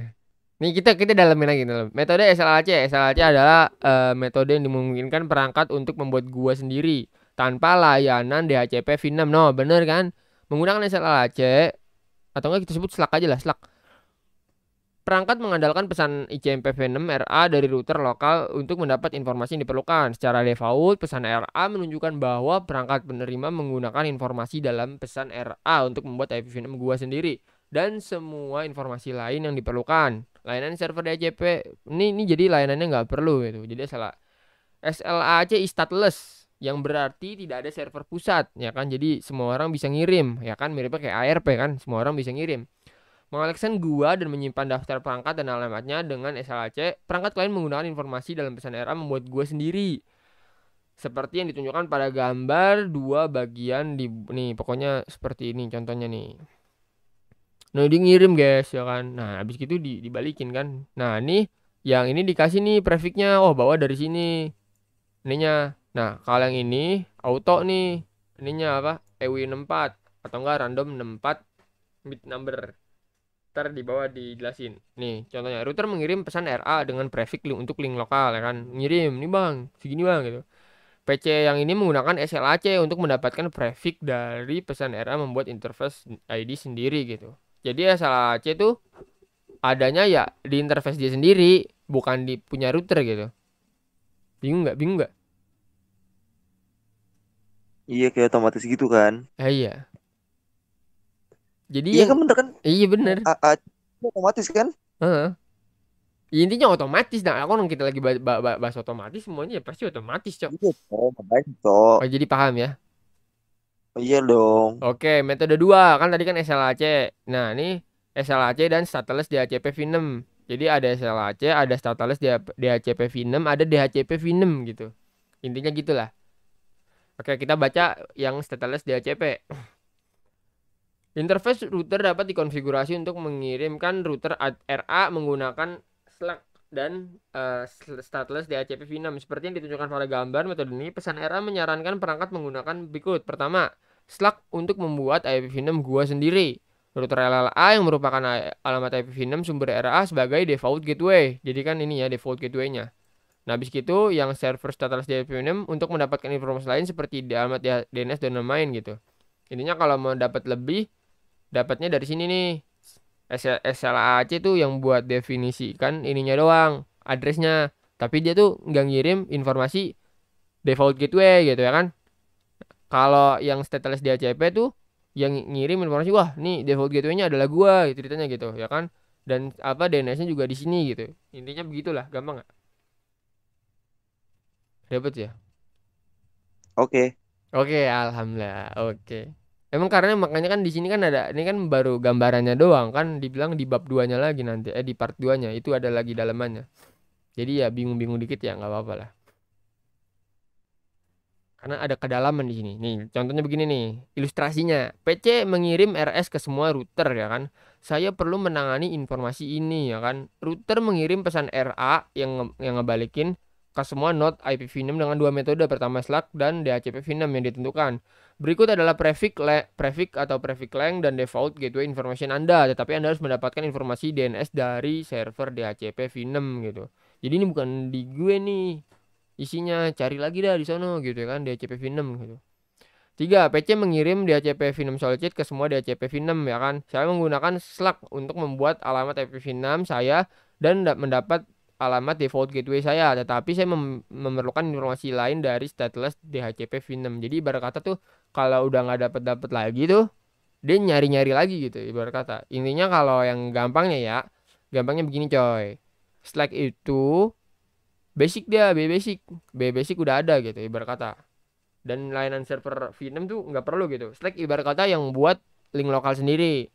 Nih kita kita dalamin lagi dalam. Metode SLAC. SLAC adalah uh, metode yang dimungkinkan perangkat untuk membuat gua sendiri tanpa layanan DHCP V6. No, bener kan? Menggunakan SLAC atau enggak kita sebut SLAC aja lah, SLAC. Perangkat mengandalkan pesan ICMP V6 RA dari router lokal untuk mendapat informasi yang diperlukan. Secara default, pesan RA menunjukkan bahwa perangkat penerima menggunakan informasi dalam pesan RA untuk membuat IP V6 gua sendiri dan semua informasi lain yang diperlukan layanan server DHCP ini ini jadi layanannya nggak perlu gitu jadi salah SLAC is stateless yang berarti tidak ada server pusat ya kan jadi semua orang bisa ngirim ya kan miripnya kayak ARP kan semua orang bisa ngirim mengoleksi gua dan menyimpan daftar perangkat dan alamatnya dengan SLAC perangkat lain menggunakan informasi dalam pesan ERA membuat gua sendiri seperti yang ditunjukkan pada gambar dua bagian di nih pokoknya seperti ini contohnya nih Nah dia ngirim guys ya kan. Nah habis gitu di, dibalikin kan. Nah ini yang ini dikasih nih prefixnya. Oh bawa dari sini. Ininya. Nah kalau yang ini auto nih. Ininya apa? EW64 atau enggak random 64 bit number. Ntar di bawah dijelasin. Nih contohnya router mengirim pesan RA dengan prefix link untuk link lokal ya kan. Ngirim nih bang segini bang gitu. PC yang ini menggunakan SLAC untuk mendapatkan prefix dari pesan RA membuat interface ID sendiri gitu jadi SLAC itu adanya ya di interface dia sendiri bukan di punya router gitu bingung nggak bingung nggak iya kayak otomatis gitu kan eh, iya jadi iya yang, kan bener kan iya bener A -a otomatis kan uh -huh. Ya, intinya otomatis nah aku kita lagi bahas, bahas otomatis semuanya ya pasti otomatis cok iya oh, jadi paham ya Iya dong. Oke, metode dua kan tadi kan SLAC. Nah, ini SLAC dan stateless DHCP Vinem. Jadi ada SLAC, ada stateless DHCP Vinem, ada DHCP Vinem gitu. Intinya gitulah. Oke, kita baca yang stateless DHCP. Interface router dapat dikonfigurasi untuk mengirimkan router RA menggunakan Slack dan uh, eh, stateless DHCP Vinem. Seperti yang ditunjukkan pada gambar metode ini, pesan RA menyarankan perangkat menggunakan berikut. Pertama, Slack untuk membuat IPv6 gua sendiri. Router LLA yang merupakan alamat IPv6 sumber RA sebagai default gateway. Jadi kan ini ya default gateway-nya. Nah, habis itu yang server status di IPv6 untuk mendapatkan informasi lain seperti di alamat ya, DNS dan domain gitu. Intinya kalau mau dapat lebih, dapatnya dari sini nih. SLAC itu yang buat definisi kan ininya doang, addressnya. Tapi dia tuh nggak ngirim informasi default gateway gitu ya kan kalau yang stateless di ACP tuh yang ngirim informasi wah nih default gateway-nya adalah gua gitu ceritanya gitu ya kan dan apa DNS-nya juga di sini gitu intinya begitulah gampang gak? dapat ya oke okay. oke okay, alhamdulillah oke okay. emang karena makanya kan di sini kan ada ini kan baru gambarannya doang kan dibilang di bab duanya lagi nanti eh di part duanya itu ada lagi dalamannya jadi ya bingung-bingung dikit ya nggak apa-apa lah karena ada kedalaman di sini. Nih, contohnya begini nih, ilustrasinya. PC mengirim RS ke semua router ya kan. Saya perlu menangani informasi ini ya kan. Router mengirim pesan RA yang yang ngebalikin ke semua node IP 6 dengan dua metode pertama slug dan DHCP6 yang ditentukan. Berikut adalah prefix le prefix atau prefix length dan default gateway information Anda, tetapi Anda harus mendapatkan informasi DNS dari server DHCP v gitu. Jadi ini bukan di gue nih isinya cari lagi dah di sana gitu ya kan di ACP Vinem gitu. Tiga, PC mengirim DHCP Vinem Solid ke semua DHCP Vinem ya kan. Saya menggunakan Slack untuk membuat alamat IP Vinem saya dan mendapat alamat default gateway saya. Tetapi saya mem memerlukan informasi lain dari stateless DHCP Vinem. Jadi ibarat kata tuh kalau udah nggak dapat dapat lagi tuh dia nyari-nyari lagi gitu ibarat kata. Intinya kalau yang gampangnya ya, gampangnya begini coy. Slack itu basic dia B basic B basic udah ada gitu ibarat kata dan layanan server Vietnam tuh nggak perlu gitu Slack ibarat kata yang buat link lokal sendiri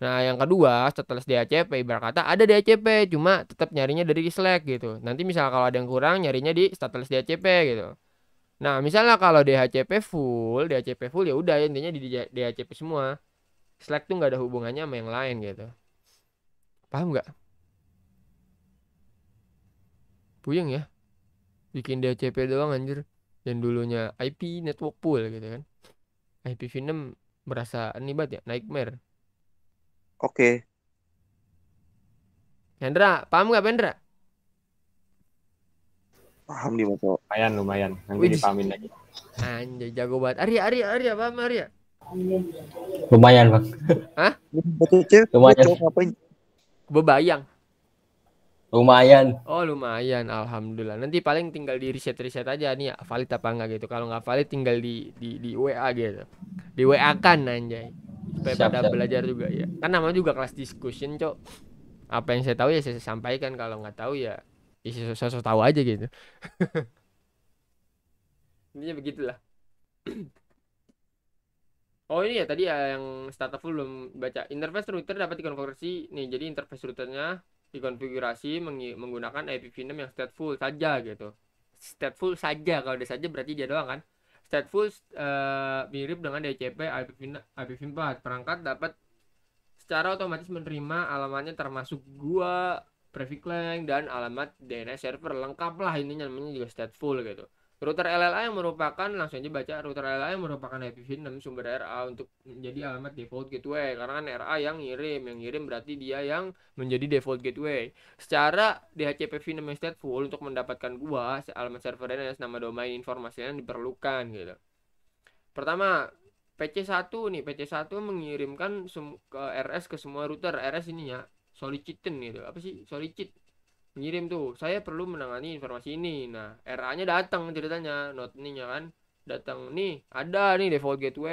nah yang kedua setelah DHCP ibarat kata ada DHCP cuma tetap nyarinya dari Slack gitu nanti misal kalau ada yang kurang nyarinya di status DHCP gitu nah misalnya kalau DHCP full DHCP full ya udah intinya di DHCP semua Slack tuh nggak ada hubungannya sama yang lain gitu paham nggak puyeng ya bikin DHCP doang anjir dan dulunya IP network pool gitu kan IPv6 merasa nibat banget ya nightmare oke okay. Hendra paham nggak Hendra paham di motor lumayan lumayan nanti dipahamin lagi anjir jago banget Arya Arya Arya paham Arya lumayan bang Hah? lumayan ngapain bebayang Lumayan. Oh lumayan, alhamdulillah. Nanti paling tinggal di riset riset aja nih ya, valid apa enggak gitu. Kalau nggak valid tinggal di di di WA gitu. Di WA kan anjay. Supaya siap, pada siap. belajar juga ya. Kan namanya juga kelas discussion cok. Apa yang saya tahu ya saya sampaikan. Kalau nggak tahu ya isi ya, sosok tahu aja gitu. [laughs] Intinya begitulah. [clears throat] Oh ini ya tadi ya yang startup belum baca. Interface router dapat dikonversi nih. Jadi interface routernya dikonfigurasi menggunakan IPv6 yang stateful saja gitu. Stateful saja kalau dia saja berarti dia doang kan. Stateful uh, eh, mirip dengan DHCP IPv4. Perangkat dapat secara otomatis menerima alamatnya termasuk gua, prefix length dan alamat DNS server lengkap lah ini namanya juga stateful gitu. Router LLA yang merupakan langsung aja baca router LLA yang merupakan IP 6 sumber RA untuk menjadi alamat default gateway karena kan RA yang ngirim yang ngirim berarti dia yang menjadi default gateway. Secara DHCP v6 stateful untuk mendapatkan gua alamat server dan nama domain informasinya yang diperlukan gitu. Pertama, PC1 nih, PC1 mengirimkan ke RS ke semua router. RS ini ya, Soliciten gitu. Apa sih? Solicit ngirim tuh saya perlu menangani informasi ini nah RA nya datang ceritanya not nya kan datang nih ada nih default gateway